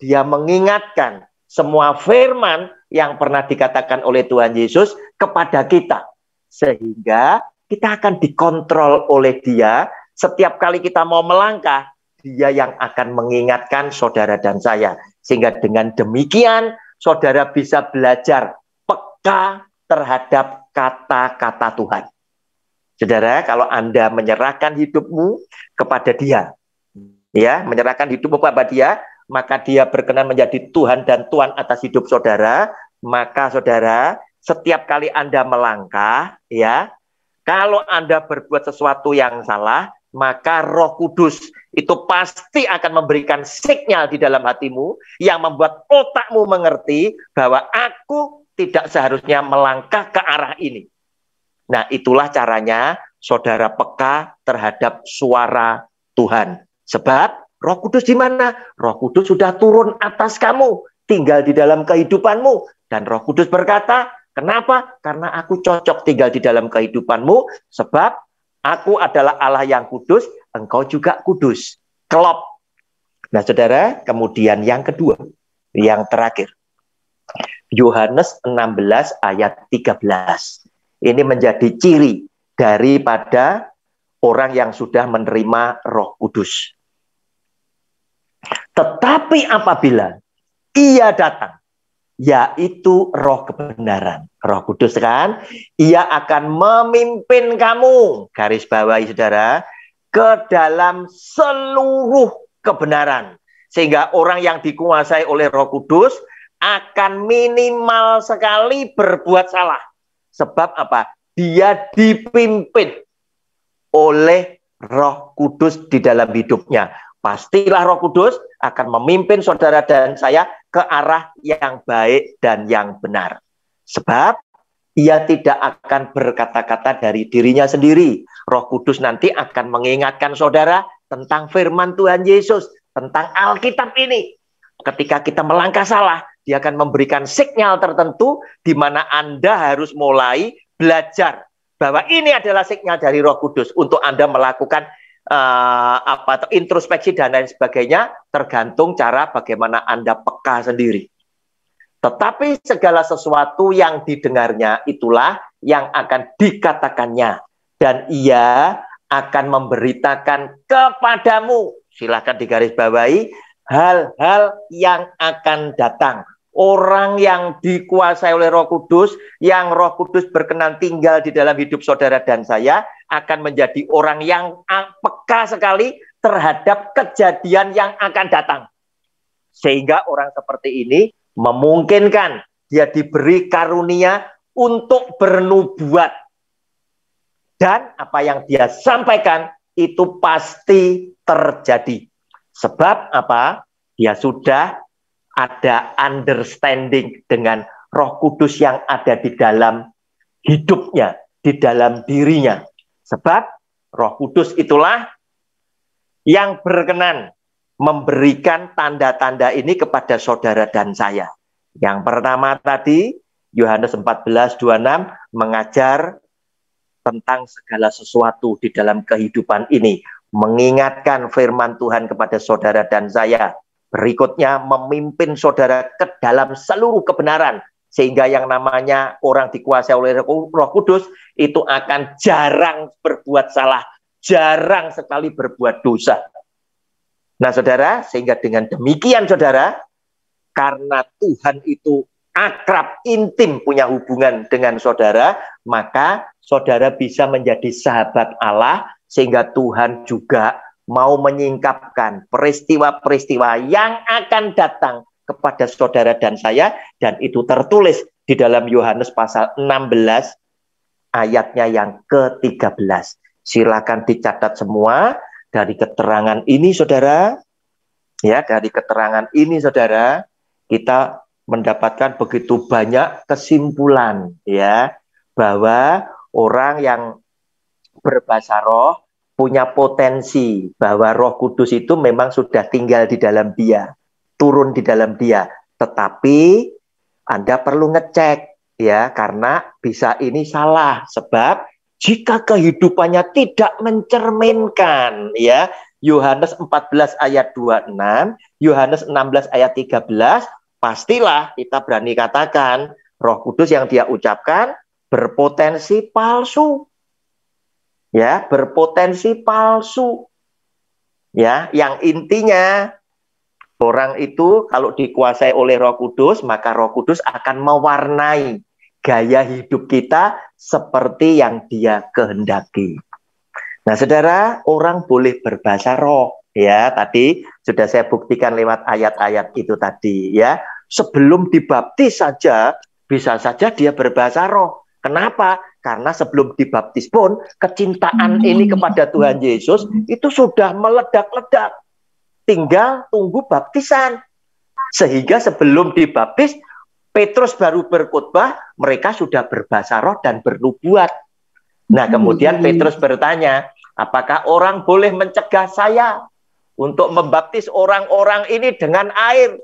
dia mengingatkan semua firman yang pernah dikatakan oleh Tuhan Yesus kepada kita. Sehingga kita akan dikontrol oleh dia. Setiap kali kita mau melangkah, dia yang akan mengingatkan saudara dan saya. Sehingga dengan demikian, saudara bisa belajar peka terhadap kata-kata Tuhan. Saudara, kalau Anda menyerahkan hidupmu kepada Dia, ya, menyerahkan hidupmu kepada Dia, maka Dia berkenan menjadi Tuhan dan Tuhan atas hidup saudara, maka saudara, setiap kali Anda melangkah, ya, kalau Anda berbuat sesuatu yang salah, maka Roh Kudus itu pasti akan memberikan sinyal di dalam hatimu yang membuat otakmu mengerti bahwa aku tidak seharusnya melangkah ke arah ini. Nah, itulah caranya saudara peka terhadap suara Tuhan. Sebab Roh Kudus di mana? Roh Kudus sudah turun atas kamu, tinggal di dalam kehidupanmu dan Roh Kudus berkata, "Kenapa? Karena aku cocok tinggal di dalam kehidupanmu sebab aku adalah Allah yang kudus, engkau juga kudus." Kelop. Nah, Saudara, kemudian yang kedua, yang terakhir. Yohanes 16 ayat 13. Ini menjadi ciri daripada orang yang sudah menerima Roh Kudus. Tetapi apabila ia datang, yaitu roh kebenaran, roh kudus kan, ia akan memimpin kamu, garis bawahi saudara, ke dalam seluruh kebenaran. Sehingga orang yang dikuasai oleh roh kudus akan minimal sekali berbuat salah. Sebab apa? Dia dipimpin oleh Roh Kudus di dalam hidupnya. Pastilah Roh Kudus akan memimpin saudara dan saya ke arah yang baik dan yang benar. Sebab ia tidak akan berkata-kata dari dirinya sendiri. Roh Kudus nanti akan mengingatkan saudara tentang firman Tuhan Yesus, tentang Alkitab ini. Ketika kita melangkah salah, dia akan memberikan sinyal tertentu di mana Anda harus mulai belajar bahwa ini adalah sinyal dari Roh Kudus untuk Anda melakukan uh, apa introspeksi dan lain sebagainya tergantung cara bagaimana Anda peka sendiri. Tetapi segala sesuatu yang didengarnya itulah yang akan dikatakannya dan ia akan memberitakan kepadamu. Silahkan digarisbawahi hal-hal yang akan datang. Orang yang dikuasai oleh Roh Kudus, yang Roh Kudus berkenan tinggal di dalam hidup saudara dan saya, akan menjadi orang yang peka sekali terhadap kejadian yang akan datang. Sehingga orang seperti ini memungkinkan dia diberi karunia untuk bernubuat. Dan apa yang dia sampaikan itu pasti terjadi. Sebab apa? Dia sudah ada understanding dengan Roh Kudus yang ada di dalam hidupnya, di dalam dirinya. Sebab Roh Kudus itulah yang berkenan memberikan tanda-tanda ini kepada saudara dan saya. Yang pertama tadi Yohanes 14:26 mengajar tentang segala sesuatu di dalam kehidupan ini mengingatkan firman Tuhan kepada saudara dan saya. Berikutnya memimpin saudara ke dalam seluruh kebenaran sehingga yang namanya orang dikuasai oleh Roh Kudus itu akan jarang berbuat salah, jarang sekali berbuat dosa. Nah, Saudara, sehingga dengan demikian Saudara, karena Tuhan itu akrab, intim punya hubungan dengan saudara, maka saudara bisa menjadi sahabat Allah sehingga Tuhan juga mau menyingkapkan peristiwa-peristiwa yang akan datang kepada saudara dan saya dan itu tertulis di dalam Yohanes pasal 16 ayatnya yang ke-13. Silakan dicatat semua dari keterangan ini Saudara. Ya, dari keterangan ini Saudara, kita mendapatkan begitu banyak kesimpulan ya bahwa orang yang berbahasa roh punya potensi bahwa Roh Kudus itu memang sudah tinggal di dalam dia, turun di dalam dia. Tetapi Anda perlu ngecek ya karena bisa ini salah sebab jika kehidupannya tidak mencerminkan ya Yohanes 14 ayat 26, Yohanes 16 ayat 13, pastilah kita berani katakan Roh Kudus yang dia ucapkan berpotensi palsu ya berpotensi palsu ya yang intinya orang itu kalau dikuasai oleh Roh Kudus maka Roh Kudus akan mewarnai gaya hidup kita seperti yang dia kehendaki. Nah, Saudara, orang boleh berbahasa roh ya. Tadi sudah saya buktikan lewat ayat-ayat itu tadi ya. Sebelum dibaptis saja bisa saja dia berbahasa roh. Kenapa? Karena sebelum dibaptis pun kecintaan hmm. ini kepada Tuhan Yesus itu sudah meledak-ledak. Tinggal tunggu baptisan. Sehingga sebelum dibaptis Petrus baru berkhotbah, mereka sudah berbahasa roh dan bernubuat. Nah, kemudian hmm. Petrus bertanya, apakah orang boleh mencegah saya untuk membaptis orang-orang ini dengan air?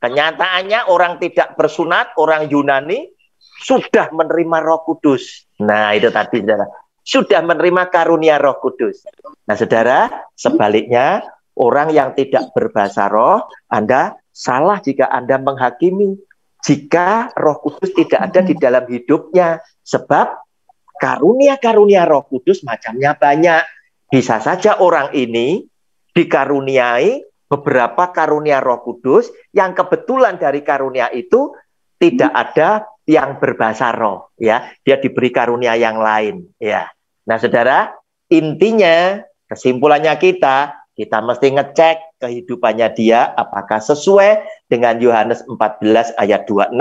Kenyataannya orang tidak bersunat, orang Yunani, sudah menerima Roh Kudus. Nah, itu tadi Saudara, sudah menerima karunia Roh Kudus. Nah, Saudara, sebaliknya orang yang tidak berbahasa roh, Anda salah jika Anda menghakimi jika Roh Kudus tidak ada di dalam hidupnya sebab karunia-karunia Roh Kudus macamnya banyak. Bisa saja orang ini dikaruniai beberapa karunia Roh Kudus yang kebetulan dari karunia itu tidak ada yang berbahasa roh ya dia diberi karunia yang lain ya nah saudara intinya kesimpulannya kita kita mesti ngecek kehidupannya dia apakah sesuai dengan Yohanes 14 ayat 26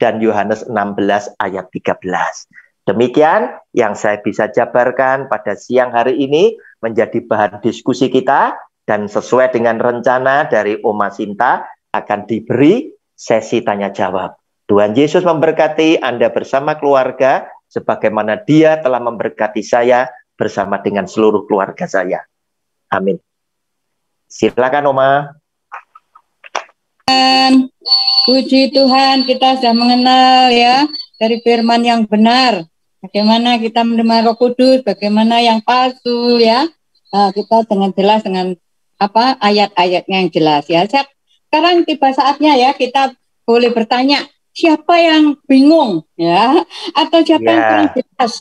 dan Yohanes 16 ayat 13 demikian yang saya bisa jabarkan pada siang hari ini menjadi bahan diskusi kita dan sesuai dengan rencana dari Oma Sinta akan diberi sesi tanya jawab Tuhan Yesus memberkati Anda bersama keluarga, sebagaimana Dia telah memberkati saya bersama dengan seluruh keluarga saya. Amin. Silakan, Oma. Puji Tuhan, kita sudah mengenal ya dari firman yang benar. Bagaimana kita menerima Roh Kudus, bagaimana yang palsu ya. Nah, kita dengan jelas dengan apa ayat-ayatnya yang jelas ya. Sekarang tiba saatnya ya kita boleh bertanya siapa yang bingung ya atau siapa yeah. yang ya. kurang jelas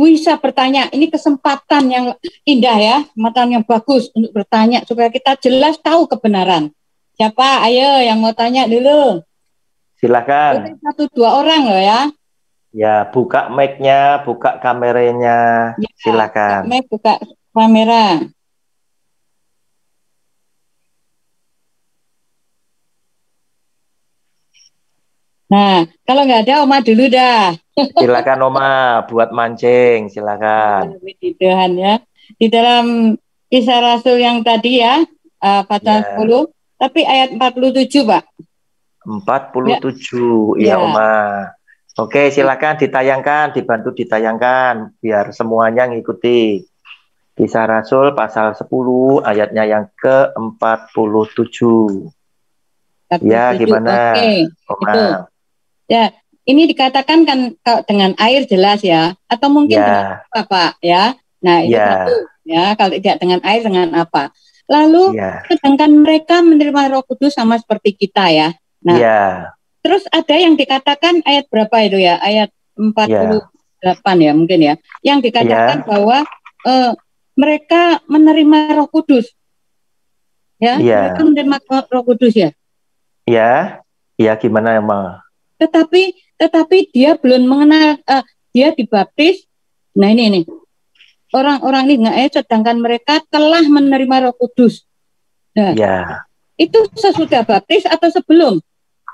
bisa bertanya. Ini kesempatan yang indah ya, kesempatan yang bagus untuk bertanya supaya kita jelas tahu kebenaran. Siapa? Ayo yang mau tanya dulu. Silakan. satu dua orang loh ya. Ya, buka mic-nya, buka kameranya. Ya, Silakan. Buka mic, buka kamera. Nah, kalau nggak ada Oma dulu dah. Silakan Oma buat mancing, silakan. Tuhan ya. Di dalam kisah Rasul yang tadi ya, uh, pasal 10, tapi ayat 47, Pak. 47, ya, ya Oma. Oke, silakan ditayangkan, dibantu ditayangkan biar semuanya ngikuti. Kisah Rasul pasal 10 ayatnya yang ke-47. Ya, gimana? Oke, Oma. Ya, ini dikatakan kan kalau dengan air jelas ya, atau mungkin ya. dengan apa ya. Nah itu ya. ya, kalau tidak dengan air dengan apa. Lalu ya. sedangkan mereka menerima Roh Kudus sama seperti kita ya. Nah, Ya. terus ada yang dikatakan ayat berapa itu ya? Ayat 48 ya, ya mungkin ya. Yang dikatakan ya. bahwa uh, mereka menerima Roh Kudus. Ya, ya. mereka menerima Roh Kudus ya. Ya, ya gimana emang? tetapi tetapi dia belum mengenal uh, dia dibaptis. Nah ini ini orang-orang ini nggak eh, sedangkan mereka telah menerima Roh Kudus. Nah, ya. Itu sesudah baptis atau sebelum?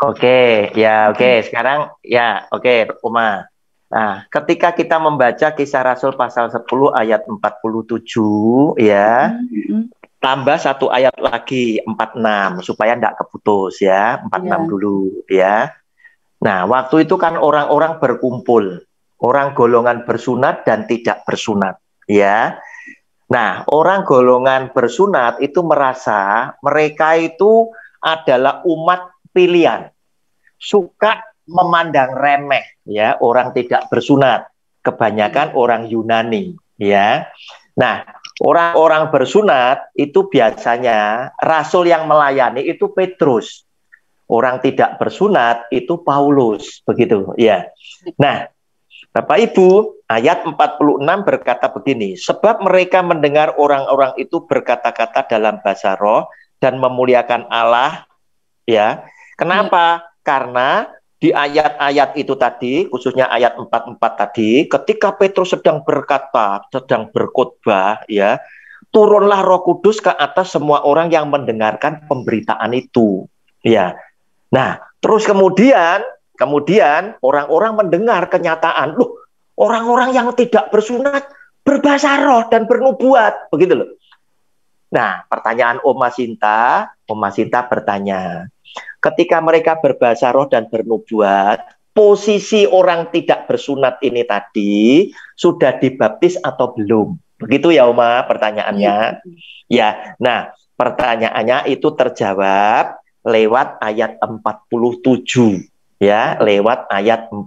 Oke, ya oke. Okay. Sekarang ya oke, okay, Uma. Nah, ketika kita membaca Kisah Rasul pasal 10 ayat 47 ya. Mm -hmm tambah satu ayat lagi 46 supaya tidak keputus ya 46 yeah. dulu ya Nah, waktu itu kan orang-orang berkumpul, orang golongan bersunat dan tidak bersunat, ya. Nah, orang golongan bersunat itu merasa mereka itu adalah umat pilihan. Suka memandang remeh ya orang tidak bersunat, kebanyakan orang Yunani, ya. Nah, orang-orang bersunat itu biasanya rasul yang melayani itu Petrus orang tidak bersunat itu Paulus begitu ya. Nah, Bapak Ibu, ayat 46 berkata begini, sebab mereka mendengar orang-orang itu berkata-kata dalam bahasa roh dan memuliakan Allah ya. Kenapa? Hmm. Karena di ayat-ayat itu tadi, khususnya ayat 44 tadi, ketika Petrus sedang berkata, sedang berkhotbah ya, turunlah Roh Kudus ke atas semua orang yang mendengarkan pemberitaan itu. Ya, Nah, terus kemudian kemudian orang-orang mendengar kenyataan, loh, orang-orang yang tidak bersunat berbahasa roh dan bernubuat, begitu loh. Nah, pertanyaan Oma Sinta, Oma Sinta bertanya, ketika mereka berbahasa roh dan bernubuat, posisi orang tidak bersunat ini tadi sudah dibaptis atau belum? Begitu ya Oma pertanyaannya. Iya. Ya, nah pertanyaannya itu terjawab lewat ayat 47 ya, lewat ayat 47.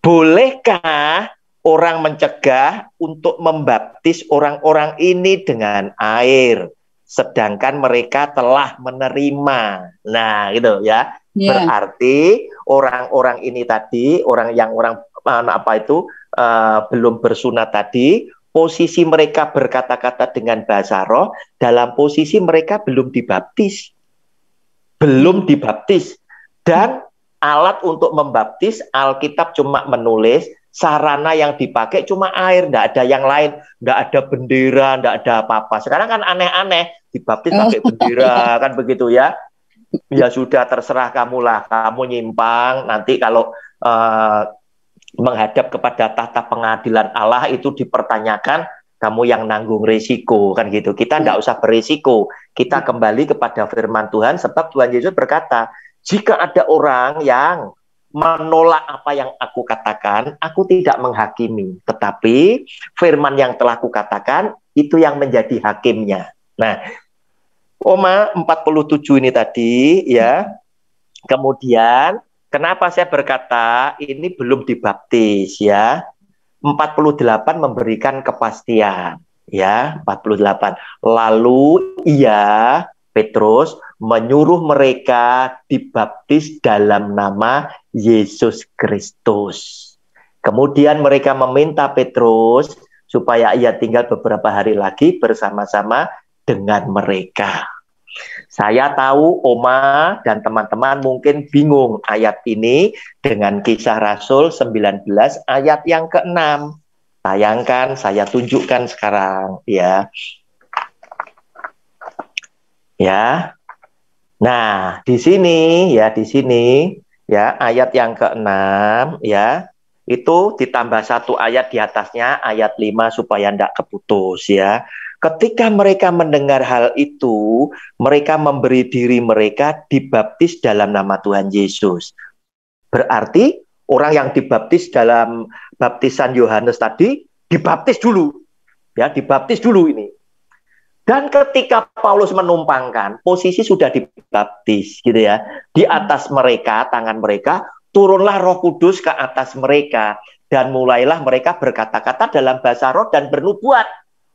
Bolehkah orang mencegah untuk membaptis orang-orang ini dengan air sedangkan mereka telah menerima. Nah, gitu ya. Yeah. Berarti orang-orang ini tadi, orang yang orang eh, apa itu uh, belum bersunat tadi posisi mereka berkata-kata dengan bahasa roh dalam posisi mereka belum dibaptis. Belum dibaptis. Dan alat untuk membaptis Alkitab cuma menulis sarana yang dipakai cuma air, tidak ada yang lain, tidak ada bendera, tidak ada apa-apa. Sekarang kan aneh-aneh, dibaptis pakai oh. bendera, kan begitu ya. Ya sudah terserah kamu lah, kamu nyimpang. Nanti kalau uh, menghadap kepada tata pengadilan Allah itu dipertanyakan kamu yang nanggung risiko kan gitu kita tidak iya. usah berisiko kita iya. kembali kepada firman Tuhan sebab Tuhan Yesus berkata jika ada orang yang menolak apa yang aku katakan aku tidak menghakimi tetapi firman yang telah kukatakan itu yang menjadi hakimnya nah Oma 47 ini tadi ya kemudian Kenapa saya berkata ini belum dibaptis ya? 48 memberikan kepastian ya, 48. Lalu ia Petrus menyuruh mereka dibaptis dalam nama Yesus Kristus. Kemudian mereka meminta Petrus supaya ia tinggal beberapa hari lagi bersama-sama dengan mereka. Saya tahu Oma dan teman-teman mungkin bingung ayat ini dengan kisah Rasul 19 ayat yang ke-6. Tayangkan, saya tunjukkan sekarang ya. Ya. Nah, di sini ya di sini ya ayat yang ke-6 ya itu ditambah satu ayat di atasnya ayat 5 supaya tidak keputus ya. Ketika mereka mendengar hal itu, mereka memberi diri mereka dibaptis dalam nama Tuhan Yesus. Berarti orang yang dibaptis dalam baptisan Yohanes tadi dibaptis dulu. Ya, dibaptis dulu ini. Dan ketika Paulus menumpangkan, posisi sudah dibaptis gitu ya. Di atas mereka, tangan mereka, turunlah Roh Kudus ke atas mereka dan mulailah mereka berkata-kata dalam bahasa roh dan bernubuat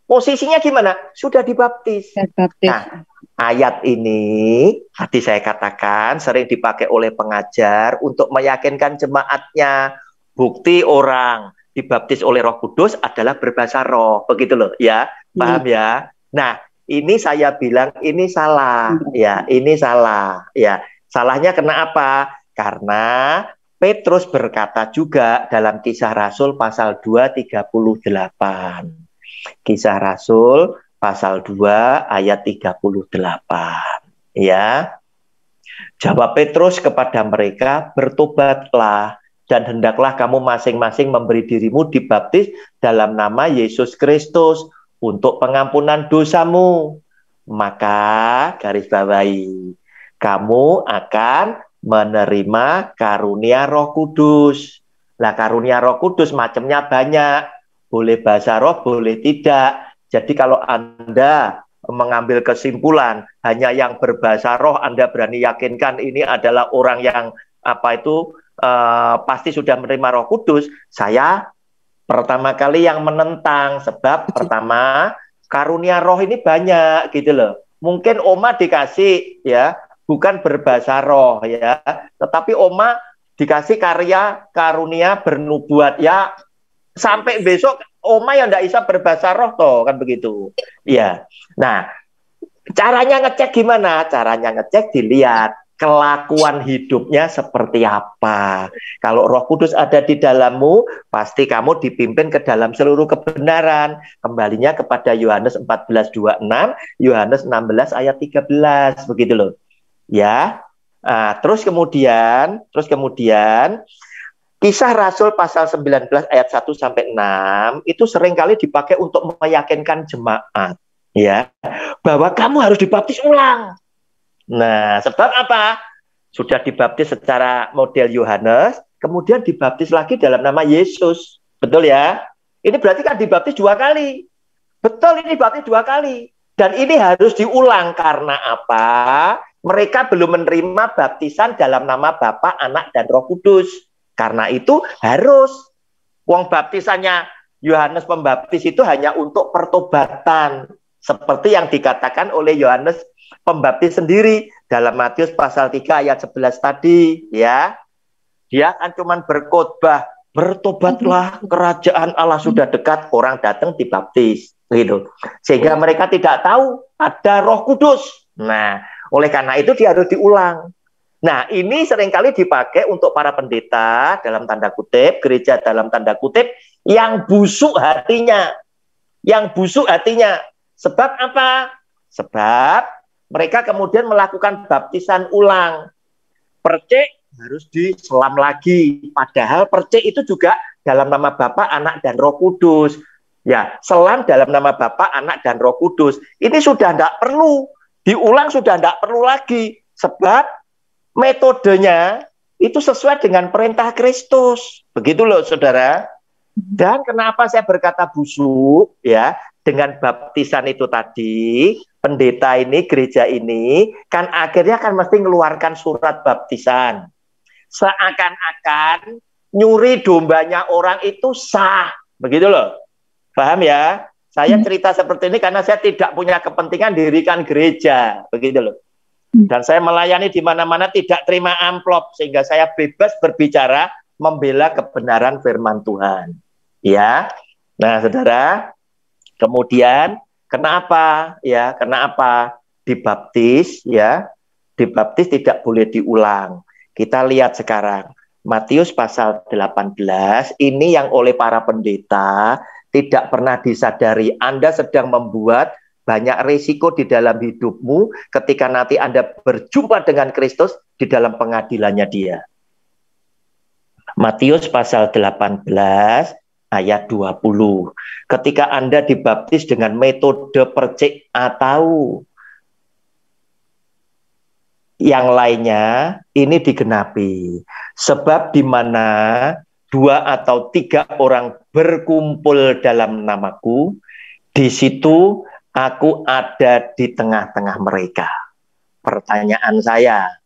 Posisinya gimana? Sudah dibaptis. dibaptis. Nah, ayat ini tadi saya katakan sering dipakai oleh pengajar untuk meyakinkan jemaatnya bukti orang dibaptis oleh Roh Kudus adalah berbahasa roh, begitu loh, ya, paham hmm. ya. Nah, ini saya bilang ini salah, hmm. ya, ini salah, ya. Salahnya kena apa? Karena Petrus berkata juga dalam kisah Rasul pasal 238. Kisah Rasul pasal 2 ayat 38. Ya. Jawab Petrus kepada mereka, bertobatlah dan hendaklah kamu masing-masing memberi dirimu dibaptis dalam nama Yesus Kristus untuk pengampunan dosamu. Maka garis bawahi, kamu akan menerima karunia Roh Kudus. Lah karunia Roh Kudus macamnya banyak boleh bahasa roh, boleh tidak. Jadi kalau Anda mengambil kesimpulan hanya yang berbahasa roh Anda berani yakinkan ini adalah orang yang apa itu uh, pasti sudah menerima Roh Kudus, saya pertama kali yang menentang sebab pertama karunia roh ini banyak gitu loh. Mungkin Oma dikasih ya, bukan berbahasa roh ya, tetapi Oma dikasih karya karunia bernubuat ya sampai besok oma yang tidak bisa berbahasa roh toh kan begitu. Iya. Nah, caranya ngecek gimana? Caranya ngecek dilihat kelakuan hidupnya seperti apa. Kalau Roh Kudus ada di dalammu, pasti kamu dipimpin ke dalam seluruh kebenaran. Kembalinya kepada Yohanes 14:26, Yohanes 16 ayat 13 begitu loh. Ya. Nah, terus kemudian, terus kemudian Kisah Rasul pasal 19 ayat 1 sampai 6 itu seringkali dipakai untuk meyakinkan jemaat ya bahwa kamu harus dibaptis ulang. Nah, sebab apa? Sudah dibaptis secara model Yohanes, kemudian dibaptis lagi dalam nama Yesus. Betul ya? Ini berarti kan dibaptis dua kali. Betul ini dibaptis dua kali. Dan ini harus diulang karena apa? Mereka belum menerima baptisan dalam nama Bapa, Anak, dan Roh Kudus. Karena itu harus uang baptisannya Yohanes Pembaptis itu hanya untuk pertobatan seperti yang dikatakan oleh Yohanes Pembaptis sendiri dalam Matius pasal 3 ayat 11 tadi ya. Dia kan cuma berkhotbah, bertobatlah kerajaan Allah sudah dekat, orang datang dibaptis gitu. Sehingga iya. mereka tidak tahu ada Roh Kudus. Nah, oleh karena itu dia harus diulang. Nah, ini seringkali dipakai untuk para pendeta dalam tanda kutip, gereja dalam tanda kutip yang busuk hatinya. Yang busuk hatinya. Sebab apa? Sebab mereka kemudian melakukan baptisan ulang. Percik harus diselam lagi. Padahal percik itu juga dalam nama Bapa, Anak dan Roh Kudus. Ya, selam dalam nama Bapa, Anak dan Roh Kudus. Ini sudah tidak perlu diulang sudah tidak perlu lagi sebab metodenya itu sesuai dengan perintah Kristus. Begitu loh saudara. Dan kenapa saya berkata busuk ya dengan baptisan itu tadi, pendeta ini, gereja ini kan akhirnya kan mesti mengeluarkan surat baptisan. Seakan-akan nyuri dombanya orang itu sah. Begitu loh. Paham ya? Saya hmm. cerita seperti ini karena saya tidak punya kepentingan dirikan gereja. Begitu loh. Hmm. Dan saya melayani di mana-mana tidak terima amplop sehingga saya bebas berbicara membela kebenaran firman Tuhan. Ya. Nah, Saudara, kemudian kenapa? Ya, kenapa dibaptis ya? Dibaptis tidak boleh diulang. Kita lihat sekarang Matius pasal 18 ini yang oleh para pendeta tidak pernah disadari Anda sedang membuat banyak risiko di dalam hidupmu ketika nanti Anda berjumpa dengan Kristus di dalam pengadilannya dia. Matius pasal 18 ayat 20. Ketika Anda dibaptis dengan metode percik atau yang lainnya ini digenapi. Sebab di mana dua atau tiga orang berkumpul dalam namaku, di situ Aku ada di tengah-tengah mereka. Pertanyaan saya,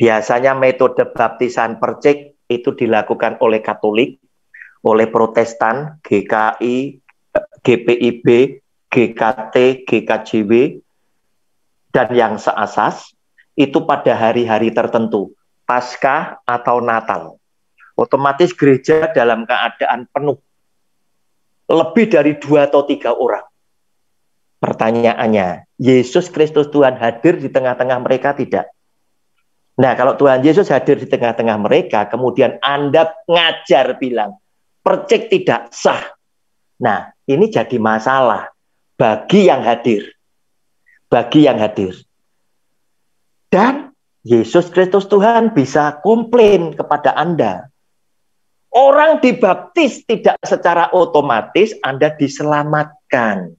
biasanya metode baptisan percik itu dilakukan oleh Katolik, oleh Protestan, GKI, GPIB, GKT, GKJW, dan yang seasas itu pada hari-hari tertentu, pasca atau Natal. Otomatis gereja dalam keadaan penuh. Lebih dari dua atau tiga orang. Pertanyaannya, Yesus Kristus Tuhan hadir di tengah-tengah mereka tidak? Nah, kalau Tuhan Yesus hadir di tengah-tengah mereka, kemudian Anda ngajar bilang, percik tidak sah. Nah, ini jadi masalah bagi yang hadir. Bagi yang hadir. Dan Yesus Kristus Tuhan bisa komplain kepada Anda. Orang dibaptis tidak secara otomatis Anda diselamatkan.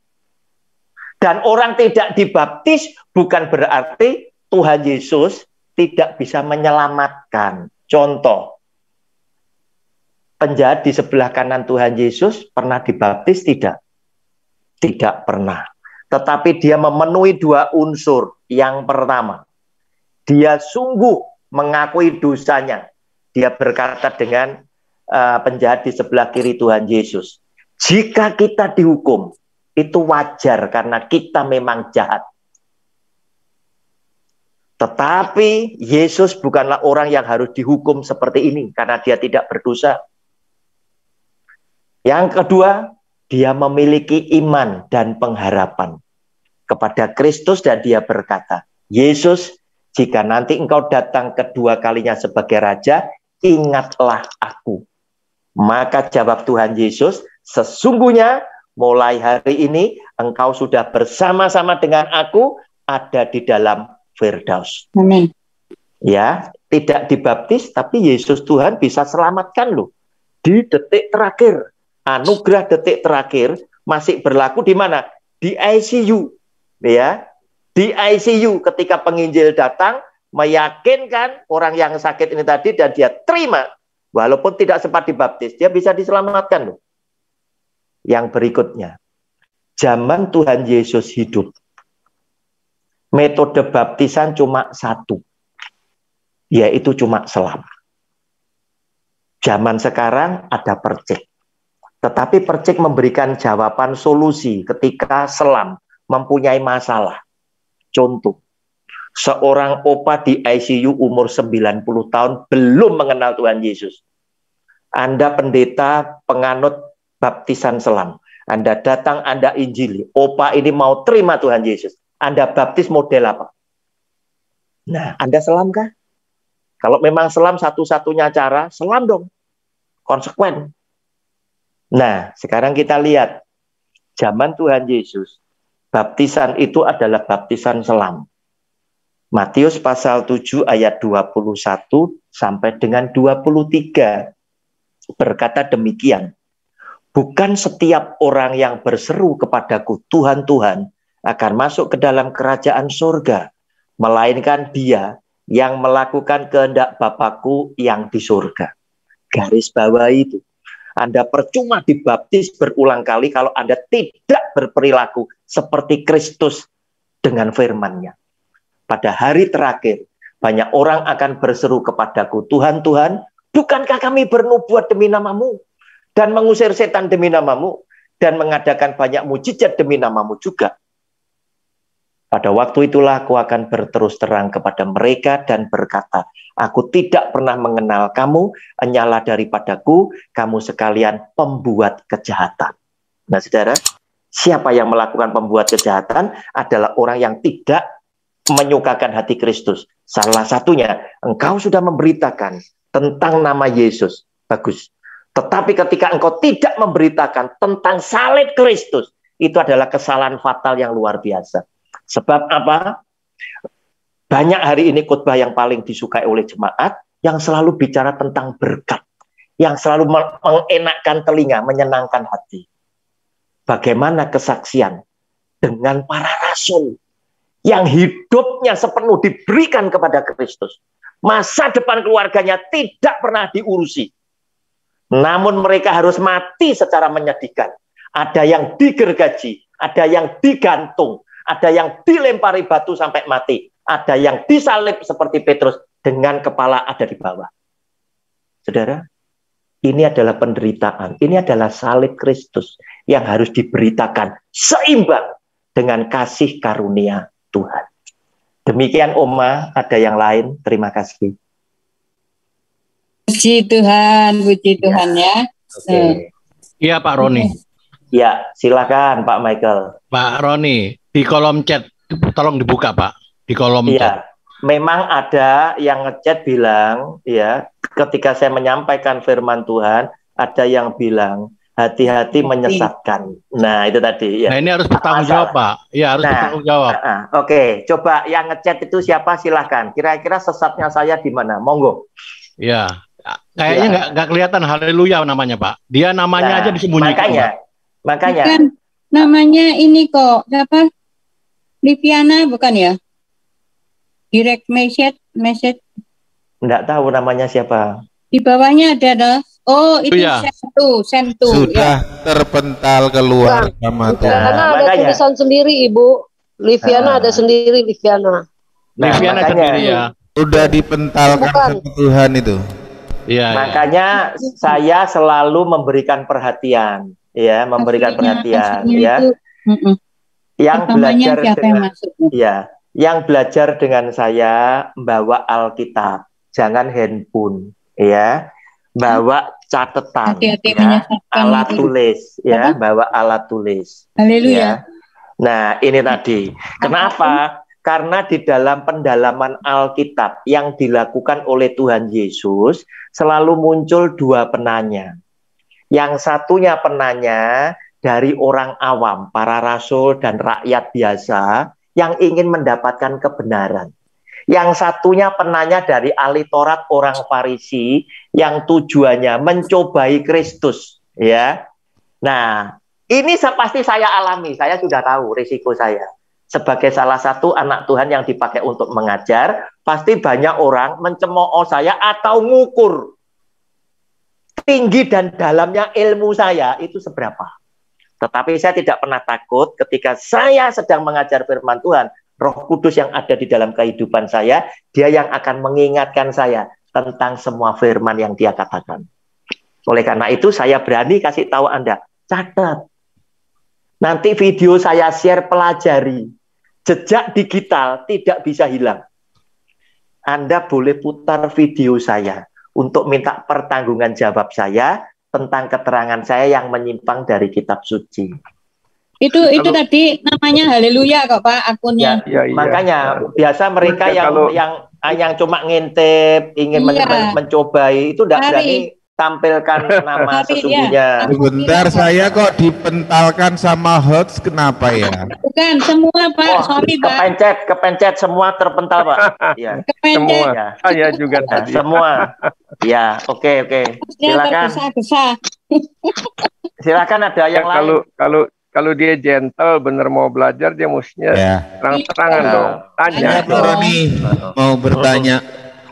Dan orang tidak dibaptis bukan berarti Tuhan Yesus tidak bisa menyelamatkan. Contoh, penjahat di sebelah kanan Tuhan Yesus pernah dibaptis tidak? Tidak pernah. Tetapi dia memenuhi dua unsur. Yang pertama, dia sungguh mengakui dosanya. Dia berkata dengan uh, penjahat di sebelah kiri Tuhan Yesus, "Jika kita dihukum, itu wajar karena kita memang jahat. Tetapi Yesus bukanlah orang yang harus dihukum seperti ini karena dia tidak berdosa. Yang kedua, dia memiliki iman dan pengharapan kepada Kristus dan dia berkata, "Yesus, jika nanti engkau datang kedua kalinya sebagai raja, ingatlah aku." Maka jawab Tuhan Yesus, "Sesungguhnya mulai hari ini engkau sudah bersama-sama dengan aku ada di dalam Firdaus. Amin. Ya, tidak dibaptis tapi Yesus Tuhan bisa selamatkan lo di detik terakhir. Anugerah detik terakhir masih berlaku di mana? Di ICU. Ya. Di ICU ketika penginjil datang meyakinkan orang yang sakit ini tadi dan dia terima walaupun tidak sempat dibaptis, dia bisa diselamatkan loh yang berikutnya. Zaman Tuhan Yesus hidup, metode baptisan cuma satu, yaitu cuma selam. Zaman sekarang ada percik. Tetapi percik memberikan jawaban solusi ketika selam mempunyai masalah. Contoh, seorang opa di ICU umur 90 tahun belum mengenal Tuhan Yesus. Anda pendeta, penganut baptisan selam. Anda datang, Anda injili. Opa ini mau terima Tuhan Yesus. Anda baptis model apa? Nah, Anda selam kah? Kalau memang selam satu-satunya cara, selam dong. Konsekuen. Nah, sekarang kita lihat. Zaman Tuhan Yesus, baptisan itu adalah baptisan selam. Matius pasal 7 ayat 21 sampai dengan 23 berkata demikian bukan setiap orang yang berseru kepadaku Tuhan Tuhan akan masuk ke dalam kerajaan surga, melainkan dia yang melakukan kehendak Bapakku yang di surga. Garis bawah itu. Anda percuma dibaptis berulang kali kalau Anda tidak berperilaku seperti Kristus dengan firman-Nya. Pada hari terakhir, banyak orang akan berseru kepadaku, Tuhan, Tuhan, bukankah kami bernubuat demi namamu? dan mengusir setan demi namamu dan mengadakan banyak mujizat demi namamu juga. Pada waktu itulah aku akan berterus terang kepada mereka dan berkata, aku tidak pernah mengenal kamu, enyala daripadaku, kamu sekalian pembuat kejahatan. Nah saudara, siapa yang melakukan pembuat kejahatan adalah orang yang tidak menyukakan hati Kristus. Salah satunya, engkau sudah memberitakan tentang nama Yesus. Bagus. Tetapi ketika engkau tidak memberitakan tentang salib Kristus, itu adalah kesalahan fatal yang luar biasa. Sebab apa? Banyak hari ini khotbah yang paling disukai oleh jemaat yang selalu bicara tentang berkat, yang selalu mengenakkan telinga, menyenangkan hati. Bagaimana kesaksian dengan para rasul yang hidupnya sepenuh diberikan kepada Kristus. Masa depan keluarganya tidak pernah diurusi, namun mereka harus mati secara menyedihkan. Ada yang digergaji, ada yang digantung, ada yang dilempari batu sampai mati, ada yang disalib seperti Petrus dengan kepala ada di bawah. Saudara, ini adalah penderitaan, ini adalah salib Kristus yang harus diberitakan seimbang dengan kasih karunia Tuhan. Demikian Oma, ada yang lain. Terima kasih. Puji Tuhan, puji iya. Tuhan ya. Eh. Iya Pak Roni. Iya, silakan Pak Michael. Pak Roni, di kolom chat tolong dibuka Pak, di kolom ya. chat. Memang ada yang ngechat bilang ya, ketika saya menyampaikan firman Tuhan, ada yang bilang hati-hati menyesatkan. Nah, itu tadi ya. Nah, ini harus bertanggung jawab, Pak. Iya harus nah, bertanggung jawab. Uh, Oke, okay. coba yang ngechat itu siapa silakan. Kira-kira sesatnya saya di mana? Monggo. Iya. Kayaknya iya. nggak ya. kelihatan haleluya namanya Pak. Dia namanya nah, aja disembunyikan. Makanya, makanya. Bukan, namanya ini kok apa? Liviana bukan ya? Direct message message. Nggak tahu namanya siapa. Di bawahnya ada, ada Oh itu ya. sentu, sentu. Sudah ya. terpental keluar nah, sama Karena ada makanya. tulisan sendiri ibu. Liviana nah. ada sendiri Liviana. Nah, Liviana makanya, sendiri ya. Sudah dipentalkan Tuhan itu. Ya, Makanya ya. saya selalu memberikan perhatian, ya, memberikan Akhirnya, perhatian, ya. Itu, mm -mm. Yang belajar dengan, yang ya, yang belajar dengan saya bawa Alkitab, jangan handphone, ya, bawa catatan, Hati -hati ya, alat gitu. tulis, ya, Apa? bawa alat tulis. Haleluya. Ya. Nah, ini tadi, kenapa? Karena di dalam pendalaman Alkitab yang dilakukan oleh Tuhan Yesus selalu muncul dua penanya. Yang satunya penanya dari orang awam, para rasul dan rakyat biasa yang ingin mendapatkan kebenaran. Yang satunya penanya dari ahli Taurat orang Farisi yang tujuannya mencobai Kristus, ya. Nah, ini pasti saya alami, saya sudah tahu risiko saya sebagai salah satu anak Tuhan yang dipakai untuk mengajar, pasti banyak orang mencemooh saya atau ngukur tinggi dan dalamnya ilmu saya itu seberapa. Tetapi saya tidak pernah takut ketika saya sedang mengajar firman Tuhan, Roh Kudus yang ada di dalam kehidupan saya, dia yang akan mengingatkan saya tentang semua firman yang dia katakan. Oleh karena itu saya berani kasih tahu Anda, catat. Nanti video saya share pelajari, Jejak digital tidak bisa hilang. Anda boleh putar video saya untuk minta pertanggungan jawab saya tentang keterangan saya yang menyimpang dari kitab suci. Itu kalau, itu tadi namanya haleluya kok Pak akunnya. Ya, ya, ya, Makanya ya. biasa mereka ya, yang kalau, yang yang cuma ngintip, ingin iya. mencobai itu tidak berani tampilkan nama ya, sesungguhnya. Sebentar saya kok dipentalkan sama hoax kenapa ya? Bukan semua Pak, oh, sorry Pak. Kepencet, kepencet semua terpental Pak. Ya. Kepencet. Semua. Ya. Saya juga iya, tadi. Semua. Ya, oke okay, oke. Okay. Silakan. Silakan ada yang ya, lain. Kalau kalau kalau dia gentle bener mau belajar dia mestinya ya. terang-terangan ya. dong. Tanya. Tanya Roni mau bertanya.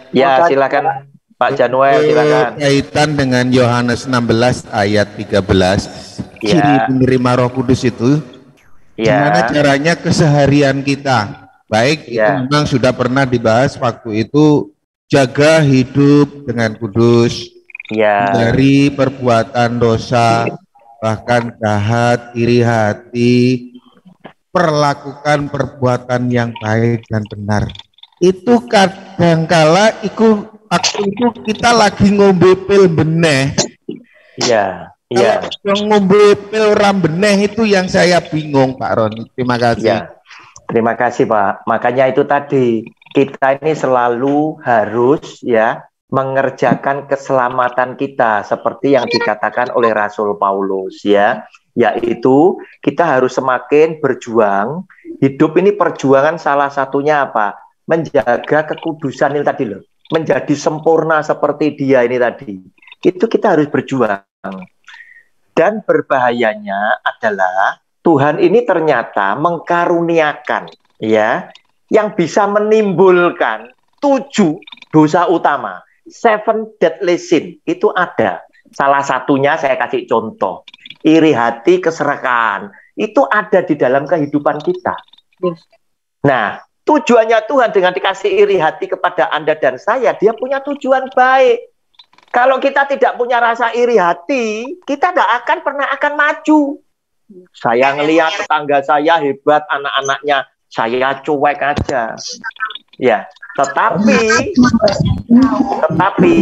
Ya, silakan Pak Januel silakan. Kaitan dengan Yohanes 16 ayat 13, ya. ciri penerima Roh Kudus itu ya. gimana caranya keseharian kita? Baik, ya. itu iya. memang sudah pernah dibahas waktu itu jaga hidup dengan kudus ya. dari perbuatan dosa bahkan jahat, iri hati, perlakukan perbuatan yang baik dan benar. Itu kadangkala ikut waktu itu kita lagi ngombe pil beneh. Iya. Iya. Yang ngombe pil ram beneh itu yang saya bingung Pak Roni. Terima kasih. Ya. Terima kasih Pak. Makanya itu tadi kita ini selalu harus ya mengerjakan keselamatan kita seperti yang dikatakan oleh Rasul Paulus ya yaitu kita harus semakin berjuang hidup ini perjuangan salah satunya apa menjaga kekudusan itu tadi loh menjadi sempurna seperti dia ini tadi, itu kita harus berjuang. Dan berbahayanya adalah Tuhan ini ternyata mengkaruniakan ya yang bisa menimbulkan tujuh dosa utama. Seven deadly sin itu ada. Salah satunya saya kasih contoh. Iri hati, keserakahan Itu ada di dalam kehidupan kita. Nah, tujuannya Tuhan dengan dikasih iri hati kepada Anda dan saya, dia punya tujuan baik. Kalau kita tidak punya rasa iri hati, kita tidak akan pernah akan maju. Saya ngelihat tetangga saya hebat anak-anaknya, saya cuek aja. Ya, tetapi tetapi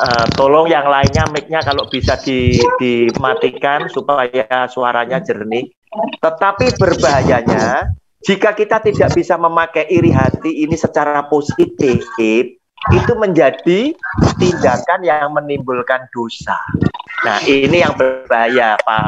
uh, tolong yang lainnya mic-nya kalau bisa di, dimatikan supaya suaranya jernih. Tetapi berbahayanya jika kita tidak bisa memakai iri hati ini secara positif, itu menjadi tindakan yang menimbulkan dosa. Nah, ini yang berbahaya, Pak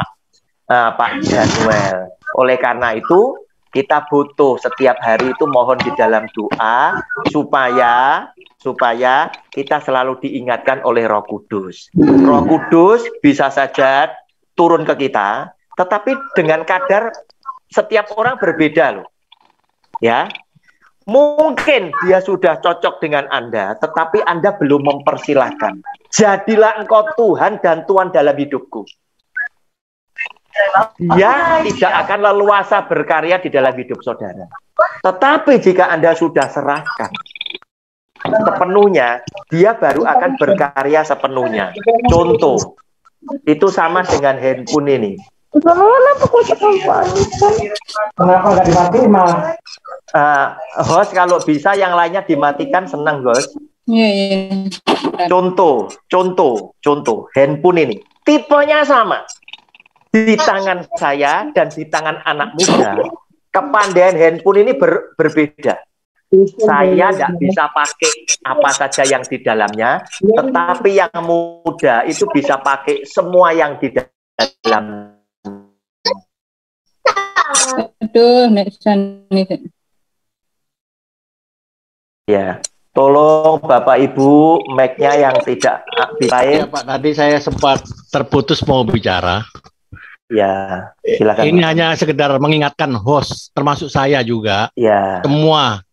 uh, Pak Januel. Oleh karena itu, kita butuh setiap hari itu mohon di dalam doa supaya supaya kita selalu diingatkan oleh Roh Kudus. Roh Kudus bisa saja turun ke kita, tetapi dengan kadar setiap orang berbeda loh. Ya. Mungkin dia sudah cocok dengan Anda, tetapi Anda belum mempersilahkan. Jadilah engkau Tuhan dan Tuhan dalam hidupku. Dia tidak akan leluasa berkarya di dalam hidup saudara. Tetapi jika Anda sudah serahkan sepenuhnya, dia baru akan berkarya sepenuhnya. Contoh, itu sama dengan handphone ini. Kenapa kocok Kenapa nggak dimatiin, Ma? Uh, nah, host kalau bisa yang lainnya dimatikan senang, host. Iya, iya. Contoh, contoh, contoh, handphone ini. Tipenya sama. Di tangan saya dan di tangan anak muda, kepandaian handphone ini ber, berbeda saya tidak bisa pakai apa saja yang di dalamnya, tetapi yang muda itu bisa pakai semua yang di dalamnya. Aduh, Ya, tolong Bapak Ibu mac nya yang tidak aktif, Ya, Pak, tadi saya sempat terputus mau bicara. Ya, silakan. Ini Pak. hanya sekedar mengingatkan host termasuk saya juga. Ya. Semua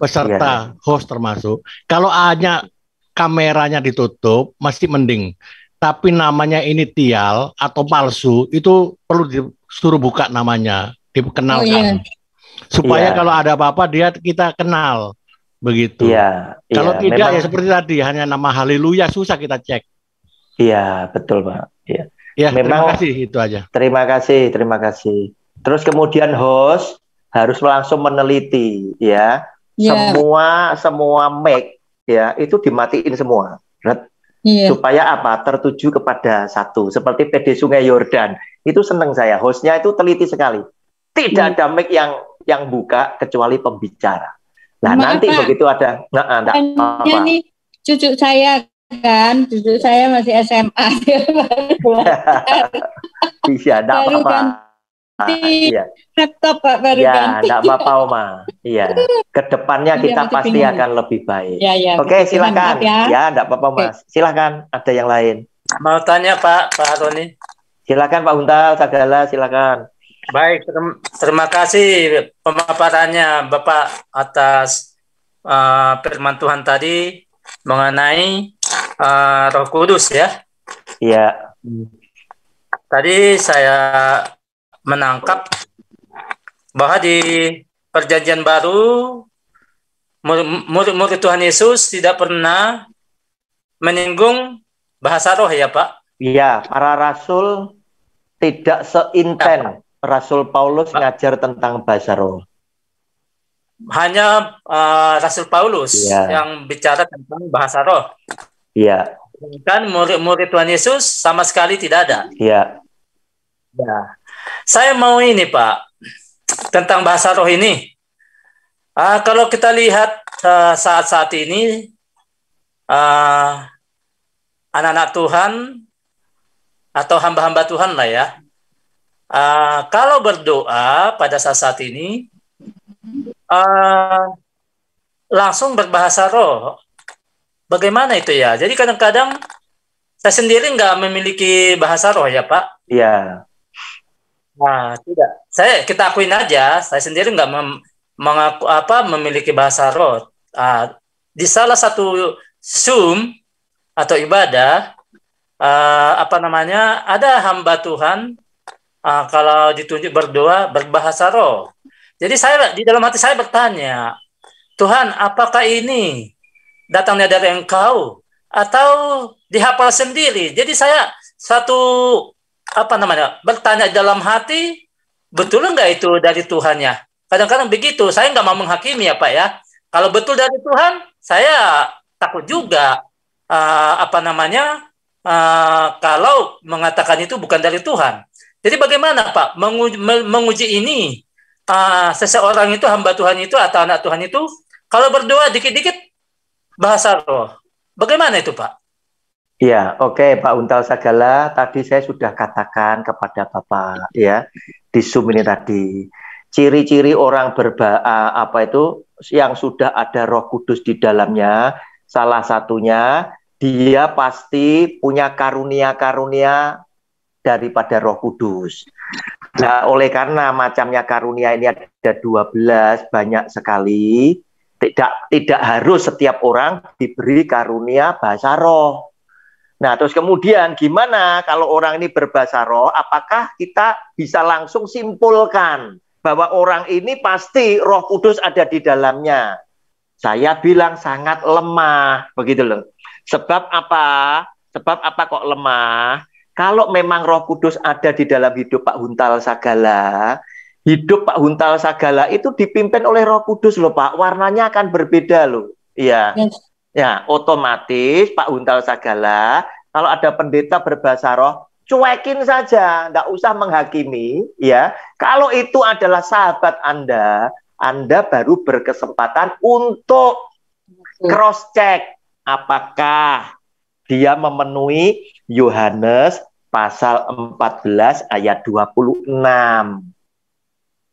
peserta ya. host termasuk. Kalau hanya kameranya ditutup, masih mending tapi namanya ini tial atau palsu itu perlu di, suruh buka namanya, dikenalkan. Oh, iya. Supaya iya. kalau ada apa-apa dia kita kenal begitu. Iya. iya. Kalau tidak Memang... ya seperti tadi hanya nama haleluya susah kita cek. Iya, betul, Pak. Iya. Ya, Memang, terima kasih itu aja. Terima kasih, terima kasih. Terus kemudian host harus langsung meneliti ya. Yeah. Semua semua make, ya itu dimatiin semua. Red, Iya. Supaya apa? Tertuju kepada satu. Seperti PD Sungai Yordan. Itu seneng saya. Hostnya itu teliti sekali. Tidak yeah. ada mic yang yang buka kecuali pembicara. Nah, Maaf, nanti begitu ada nah, enggak nah, apa cucu saya kan, cucu saya masih SMA. Iya, enggak apa-apa. Kan ganti ah, ah, iya. laptop Pak baru ya, ganti. Ya, apa-apa Oma. Iya. Kedepannya iya, kita ya, pasti pingin. akan lebih baik. Iya, iya, ya, ya, Oke, betul, silakan. Ya, ya enggak apa-apa Mas. Oke. Silakan. Ada yang lain. Mau tanya Pak Pak Roni. Silakan Pak Untal segala, silakan. Baik, terima kasih pemaparannya Bapak atas uh, firman Tuhan tadi mengenai uh, Roh Kudus ya. Iya. Tadi saya menangkap bahwa di perjanjian baru murid-murid Tuhan Yesus tidak pernah menyinggung bahasa roh ya Pak? Iya, para rasul tidak seinten nah, Rasul Paulus Pak. ngajar tentang bahasa roh. Hanya uh, Rasul Paulus ya. yang bicara tentang bahasa roh. Iya. Kan murid-murid Tuhan Yesus sama sekali tidak ada. Iya. Ya. Saya mau ini Pak, tentang bahasa roh ini. Uh, kalau kita lihat ah, saat-saat uh, ini, ah, anak-anak uh, Tuhan atau hamba-hamba Tuhan lah ya, uh, kalau berdoa pada saat-saat ini, uh, langsung berbahasa roh. Bagaimana itu ya? Jadi kadang-kadang saya sendiri nggak memiliki bahasa roh ya Pak. Iya. Nah, tidak. Saya kita akuin aja, saya sendiri nggak mem, mengaku apa memiliki bahasa roh. Ah, uh, di salah satu sum atau ibadah uh, apa namanya ada hamba Tuhan uh, kalau ditunjuk berdoa berbahasa roh. Jadi saya di dalam hati saya bertanya, Tuhan, apakah ini datangnya dari Engkau atau dihafal sendiri? Jadi saya satu apa namanya bertanya dalam hati betul nggak itu dari Tuhan ya kadang-kadang begitu saya nggak mau menghakimi ya pak ya kalau betul dari Tuhan saya takut juga uh, apa namanya uh, kalau mengatakan itu bukan dari Tuhan jadi bagaimana pak menguji, menguji ini uh, seseorang itu hamba Tuhan itu atau anak Tuhan itu kalau berdoa dikit-dikit bahasa roh bagaimana itu pak Ya, oke okay, Pak Untal Sagala, tadi saya sudah katakan kepada Bapak ya di Zoom ini tadi. Ciri-ciri orang berba apa itu yang sudah ada Roh Kudus di dalamnya, salah satunya dia pasti punya karunia-karunia daripada Roh Kudus. Nah, oleh karena macamnya karunia ini ada 12 banyak sekali, tidak tidak harus setiap orang diberi karunia bahasa roh Nah, terus kemudian gimana kalau orang ini berbahasa roh? Apakah kita bisa langsung simpulkan bahwa orang ini pasti Roh Kudus ada di dalamnya? Saya bilang sangat lemah, begitu loh. Sebab apa? Sebab apa kok lemah? Kalau memang Roh Kudus ada di dalam hidup Pak Huntal Sagala, hidup Pak Huntal Sagala itu dipimpin oleh Roh Kudus loh Pak. Warnanya akan berbeda loh. Iya. Yes. Ya, otomatis Pak Huntal Sagala kalau ada pendeta berbahasa roh, cuekin saja, tidak usah menghakimi, ya. Kalau itu adalah sahabat Anda, Anda baru berkesempatan untuk cross check apakah dia memenuhi Yohanes pasal 14 ayat 26.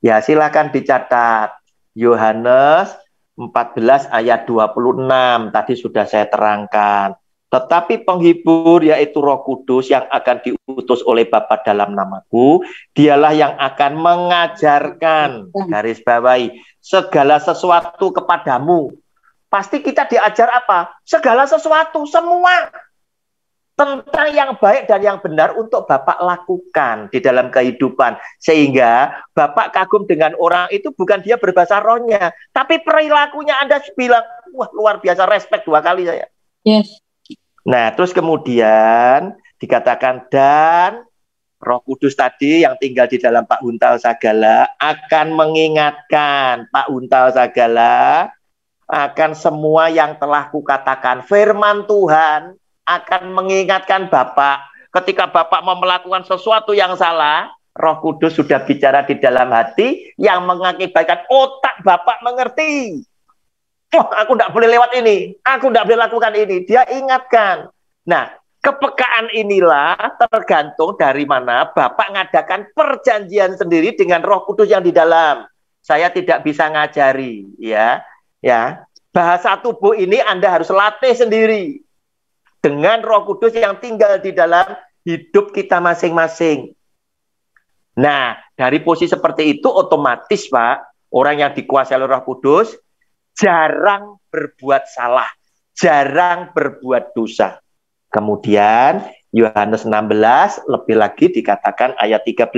Ya, silakan dicatat. Yohanes 14 ayat 26 tadi sudah saya terangkan. Tetapi penghibur yaitu Roh Kudus yang akan diutus oleh Bapa dalam namaku, dialah yang akan mengajarkan garis bawahi segala sesuatu kepadamu. Pasti kita diajar apa? Segala sesuatu, semua tentang yang baik dan yang benar untuk Bapak lakukan di dalam kehidupan. Sehingga Bapak kagum dengan orang itu bukan dia berbahasa rohnya, tapi perilakunya Anda bilang, wah luar biasa, respect dua kali saya. Yes. Nah, terus kemudian dikatakan dan Roh Kudus tadi yang tinggal di dalam Pak Untal Sagala akan mengingatkan Pak Untal Sagala akan semua yang telah kukatakan. Firman Tuhan akan mengingatkan Bapak ketika Bapak mau melakukan sesuatu yang salah, Roh Kudus sudah bicara di dalam hati yang mengakibatkan otak Bapak mengerti. Wah, oh, aku tidak boleh lewat ini, aku tidak boleh lakukan ini. Dia ingatkan. Nah, kepekaan inilah tergantung dari mana Bapak mengadakan perjanjian sendiri dengan Roh Kudus yang di dalam. Saya tidak bisa ngajari, ya. Ya. Bahasa tubuh ini Anda harus latih sendiri dengan Roh Kudus yang tinggal di dalam hidup kita masing-masing. Nah, dari posisi seperti itu otomatis Pak, orang yang dikuasai oleh Roh Kudus jarang berbuat salah, jarang berbuat dosa. Kemudian Yohanes 16 lebih lagi dikatakan ayat 13,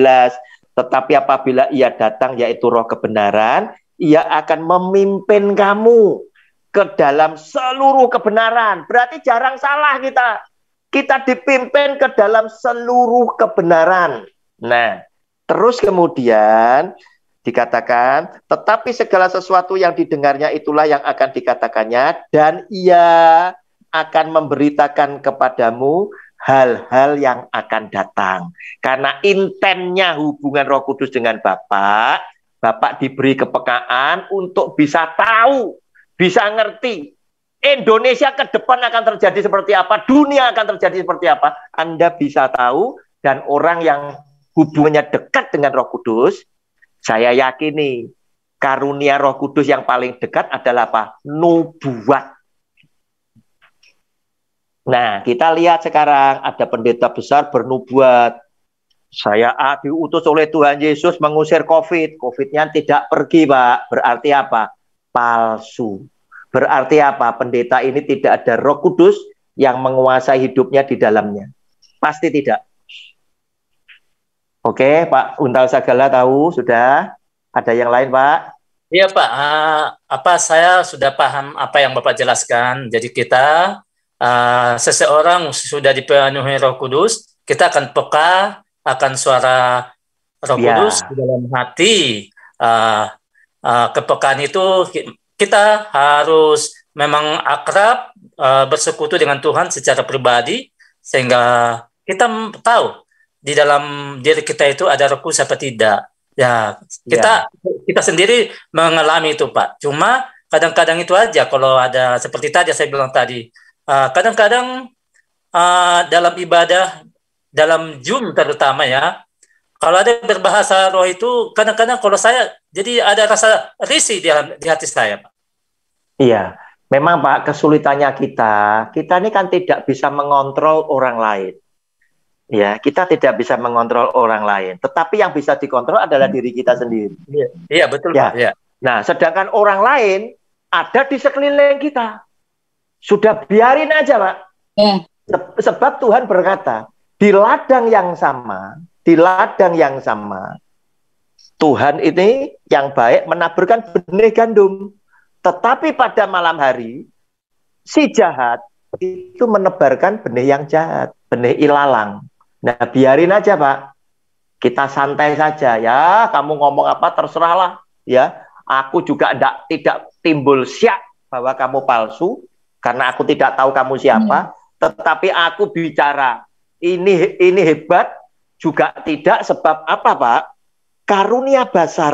tetapi apabila ia datang yaitu roh kebenaran, ia akan memimpin kamu ke dalam seluruh kebenaran. Berarti jarang salah kita. Kita dipimpin ke dalam seluruh kebenaran. Nah, terus kemudian Dikatakan, tetapi segala sesuatu yang didengarnya itulah yang akan dikatakannya dan ia akan memberitakan kepadamu hal-hal yang akan datang. Karena intennya hubungan Roh Kudus dengan Bapak, Bapak diberi kepekaan untuk bisa tahu, bisa ngerti Indonesia ke depan akan terjadi seperti apa, dunia akan terjadi seperti apa. Anda bisa tahu dan orang yang hubungannya dekat dengan Roh Kudus saya yakini karunia Roh Kudus yang paling dekat adalah apa? Nubuat. Nah, kita lihat sekarang ada pendeta besar bernubuat. Saya ah, diutus oleh Tuhan Yesus mengusir COVID. COVID-nya tidak pergi, Pak. Berarti apa? Palsu. Berarti apa? Pendeta ini tidak ada roh kudus yang menguasai hidupnya di dalamnya. Pasti tidak. Oke, Pak Untal Sagala tahu sudah. Ada yang lain, Pak? Iya, Pak. Uh, apa saya sudah paham apa yang Bapak jelaskan. Jadi kita uh, seseorang sudah dipenuhi Roh Kudus, kita akan peka akan suara Roh ya. Kudus di dalam hati. Uh, uh, kepekaan itu kita harus memang akrab uh, bersekutu dengan Tuhan secara pribadi sehingga kita tahu di dalam diri kita itu ada rekus apa tidak. Ya, kita ya. kita sendiri mengalami itu, Pak. Cuma kadang-kadang itu aja kalau ada seperti tadi saya bilang tadi. Ah, kadang-kadang uh, uh, dalam ibadah dalam Zoom terutama ya. Kalau ada berbahasa roh itu kadang-kadang kalau saya jadi ada rasa risih di, di hati saya, Pak. Iya. Memang Pak kesulitannya kita, kita ini kan tidak bisa mengontrol orang lain. Ya, kita tidak bisa mengontrol orang lain, tetapi yang bisa dikontrol adalah diri kita sendiri. Iya, iya betul ya. Ya. Nah, sedangkan orang lain ada di sekeliling kita. Sudah biarin aja, Pak. Ya. Sebab Tuhan berkata, di ladang yang sama, di ladang yang sama, Tuhan ini yang baik menaburkan benih gandum. Tetapi pada malam hari, si jahat itu menebarkan benih yang jahat, benih ilalang. Nah, biarin aja, Pak. Kita santai saja ya. Kamu ngomong apa terserahlah ya. Aku juga tidak tidak timbul syak bahwa kamu palsu karena aku tidak tahu kamu siapa, hmm. tetapi aku bicara ini ini hebat juga tidak sebab apa, Pak? Karunia bahasa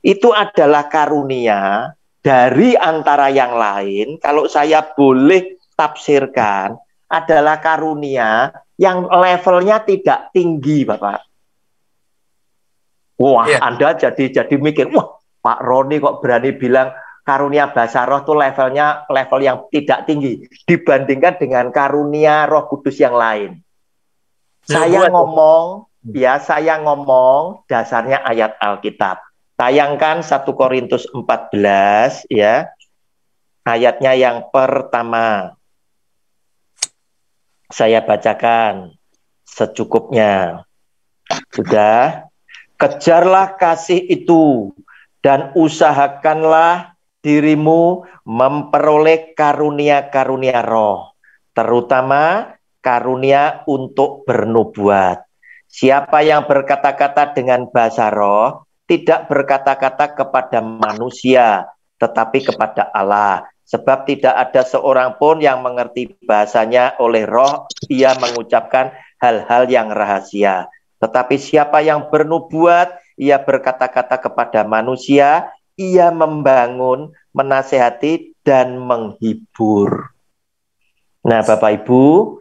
itu adalah karunia dari antara yang lain kalau saya boleh tafsirkan adalah karunia yang levelnya tidak tinggi, Bapak. Wah, yeah. Anda jadi jadi mikir, wah, Pak Roni kok berani bilang karunia bahasa roh itu levelnya level yang tidak tinggi dibandingkan dengan karunia Roh Kudus yang lain. Ya, saya buat. ngomong, hmm. ya saya ngomong dasarnya ayat Alkitab. Tayangkan 1 Korintus 14 ya. Ayatnya yang pertama. Saya bacakan secukupnya. Sudah? Kejarlah kasih itu dan usahakanlah dirimu memperoleh karunia-karunia roh, terutama karunia untuk bernubuat. Siapa yang berkata-kata dengan bahasa roh tidak berkata-kata kepada manusia, tetapi kepada Allah. Sebab tidak ada seorang pun yang mengerti bahasanya oleh roh, ia mengucapkan hal-hal yang rahasia. Tetapi siapa yang bernubuat, ia berkata-kata kepada manusia, ia membangun, menasehati, dan menghibur. Nah, Bapak Ibu,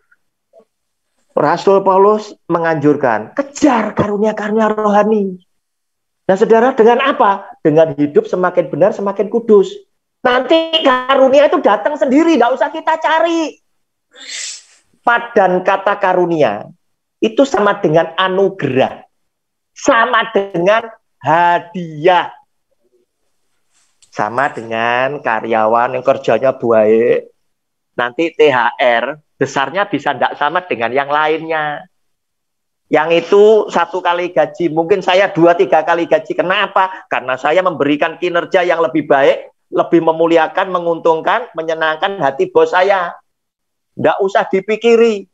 Rasul Paulus menganjurkan, kejar karunia-karunia rohani. Nah, saudara, dengan apa? Dengan hidup semakin benar, semakin kudus. Nanti karunia itu datang sendiri, tidak usah kita cari. Padan kata karunia itu sama dengan anugerah, sama dengan hadiah, sama dengan karyawan yang kerjanya baik. Nanti THR besarnya bisa tidak sama dengan yang lainnya. Yang itu satu kali gaji, mungkin saya dua tiga kali gaji. Kenapa? Karena saya memberikan kinerja yang lebih baik lebih memuliakan, menguntungkan, menyenangkan hati bos saya. Tidak usah dipikiri.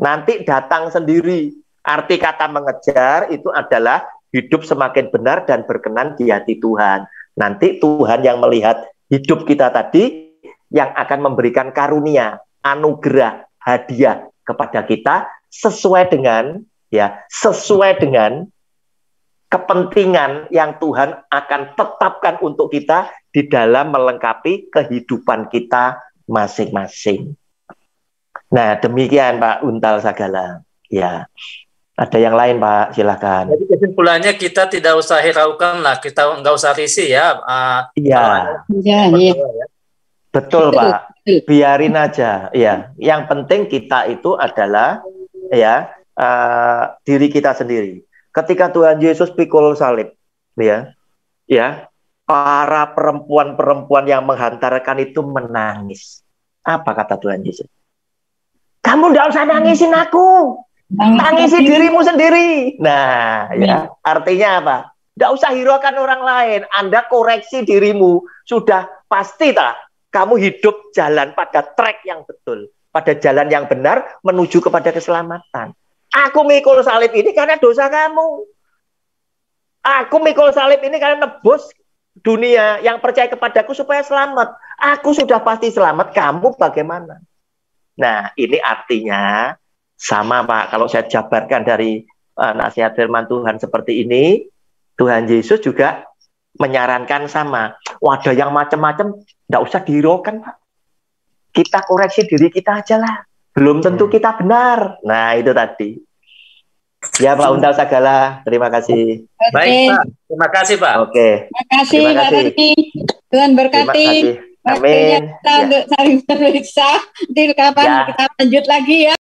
Nanti datang sendiri. Arti kata mengejar itu adalah hidup semakin benar dan berkenan di hati Tuhan. Nanti Tuhan yang melihat hidup kita tadi yang akan memberikan karunia, anugerah, hadiah kepada kita sesuai dengan ya, sesuai dengan kepentingan yang Tuhan akan tetapkan untuk kita di dalam melengkapi kehidupan kita masing-masing. Nah, demikian Pak Untal Sagala. Ya. Ada yang lain Pak, silakan. Jadi kesimpulannya kita tidak usah hiraukan lah, kita nggak usah risih ya. Ah, iya. Uh, ya, ya. Betul, Pak. Biarin aja. Ya, yang penting kita itu adalah ya uh, diri kita sendiri ketika Tuhan Yesus pikul salib, ya, ya, para perempuan-perempuan yang menghantarkan itu menangis. Apa kata Tuhan Yesus? Kamu tidak usah nangisin aku, nangisi dirimu sendiri. Nah, ya, iya. artinya apa? Tidak usah hiraukan orang lain. Anda koreksi dirimu. Sudah pasti tak? Kamu hidup jalan pada track yang betul. Pada jalan yang benar menuju kepada keselamatan. Aku mikul salib ini karena dosa kamu. Aku mikul salib ini karena nebus dunia yang percaya kepadaku supaya selamat. Aku sudah pasti selamat, kamu bagaimana? Nah, ini artinya sama Pak, kalau saya jabarkan dari uh, nasihat firman Tuhan seperti ini, Tuhan Yesus juga menyarankan sama. Wadah yang macam-macam, tidak usah dirokan Pak. Kita koreksi diri kita aja lah belum tentu hmm. kita benar. Nah, itu tadi. Ya Pak Untal Sagala, terima kasih. Oke. Baik Pak, terima kasih Pak. Oke. Terima kasih, terima kasih. Pak Tuhan berkati. Terima kasih. Amin. kita ya. untuk saling periksa. Nanti kapan ya. kita lanjut lagi ya.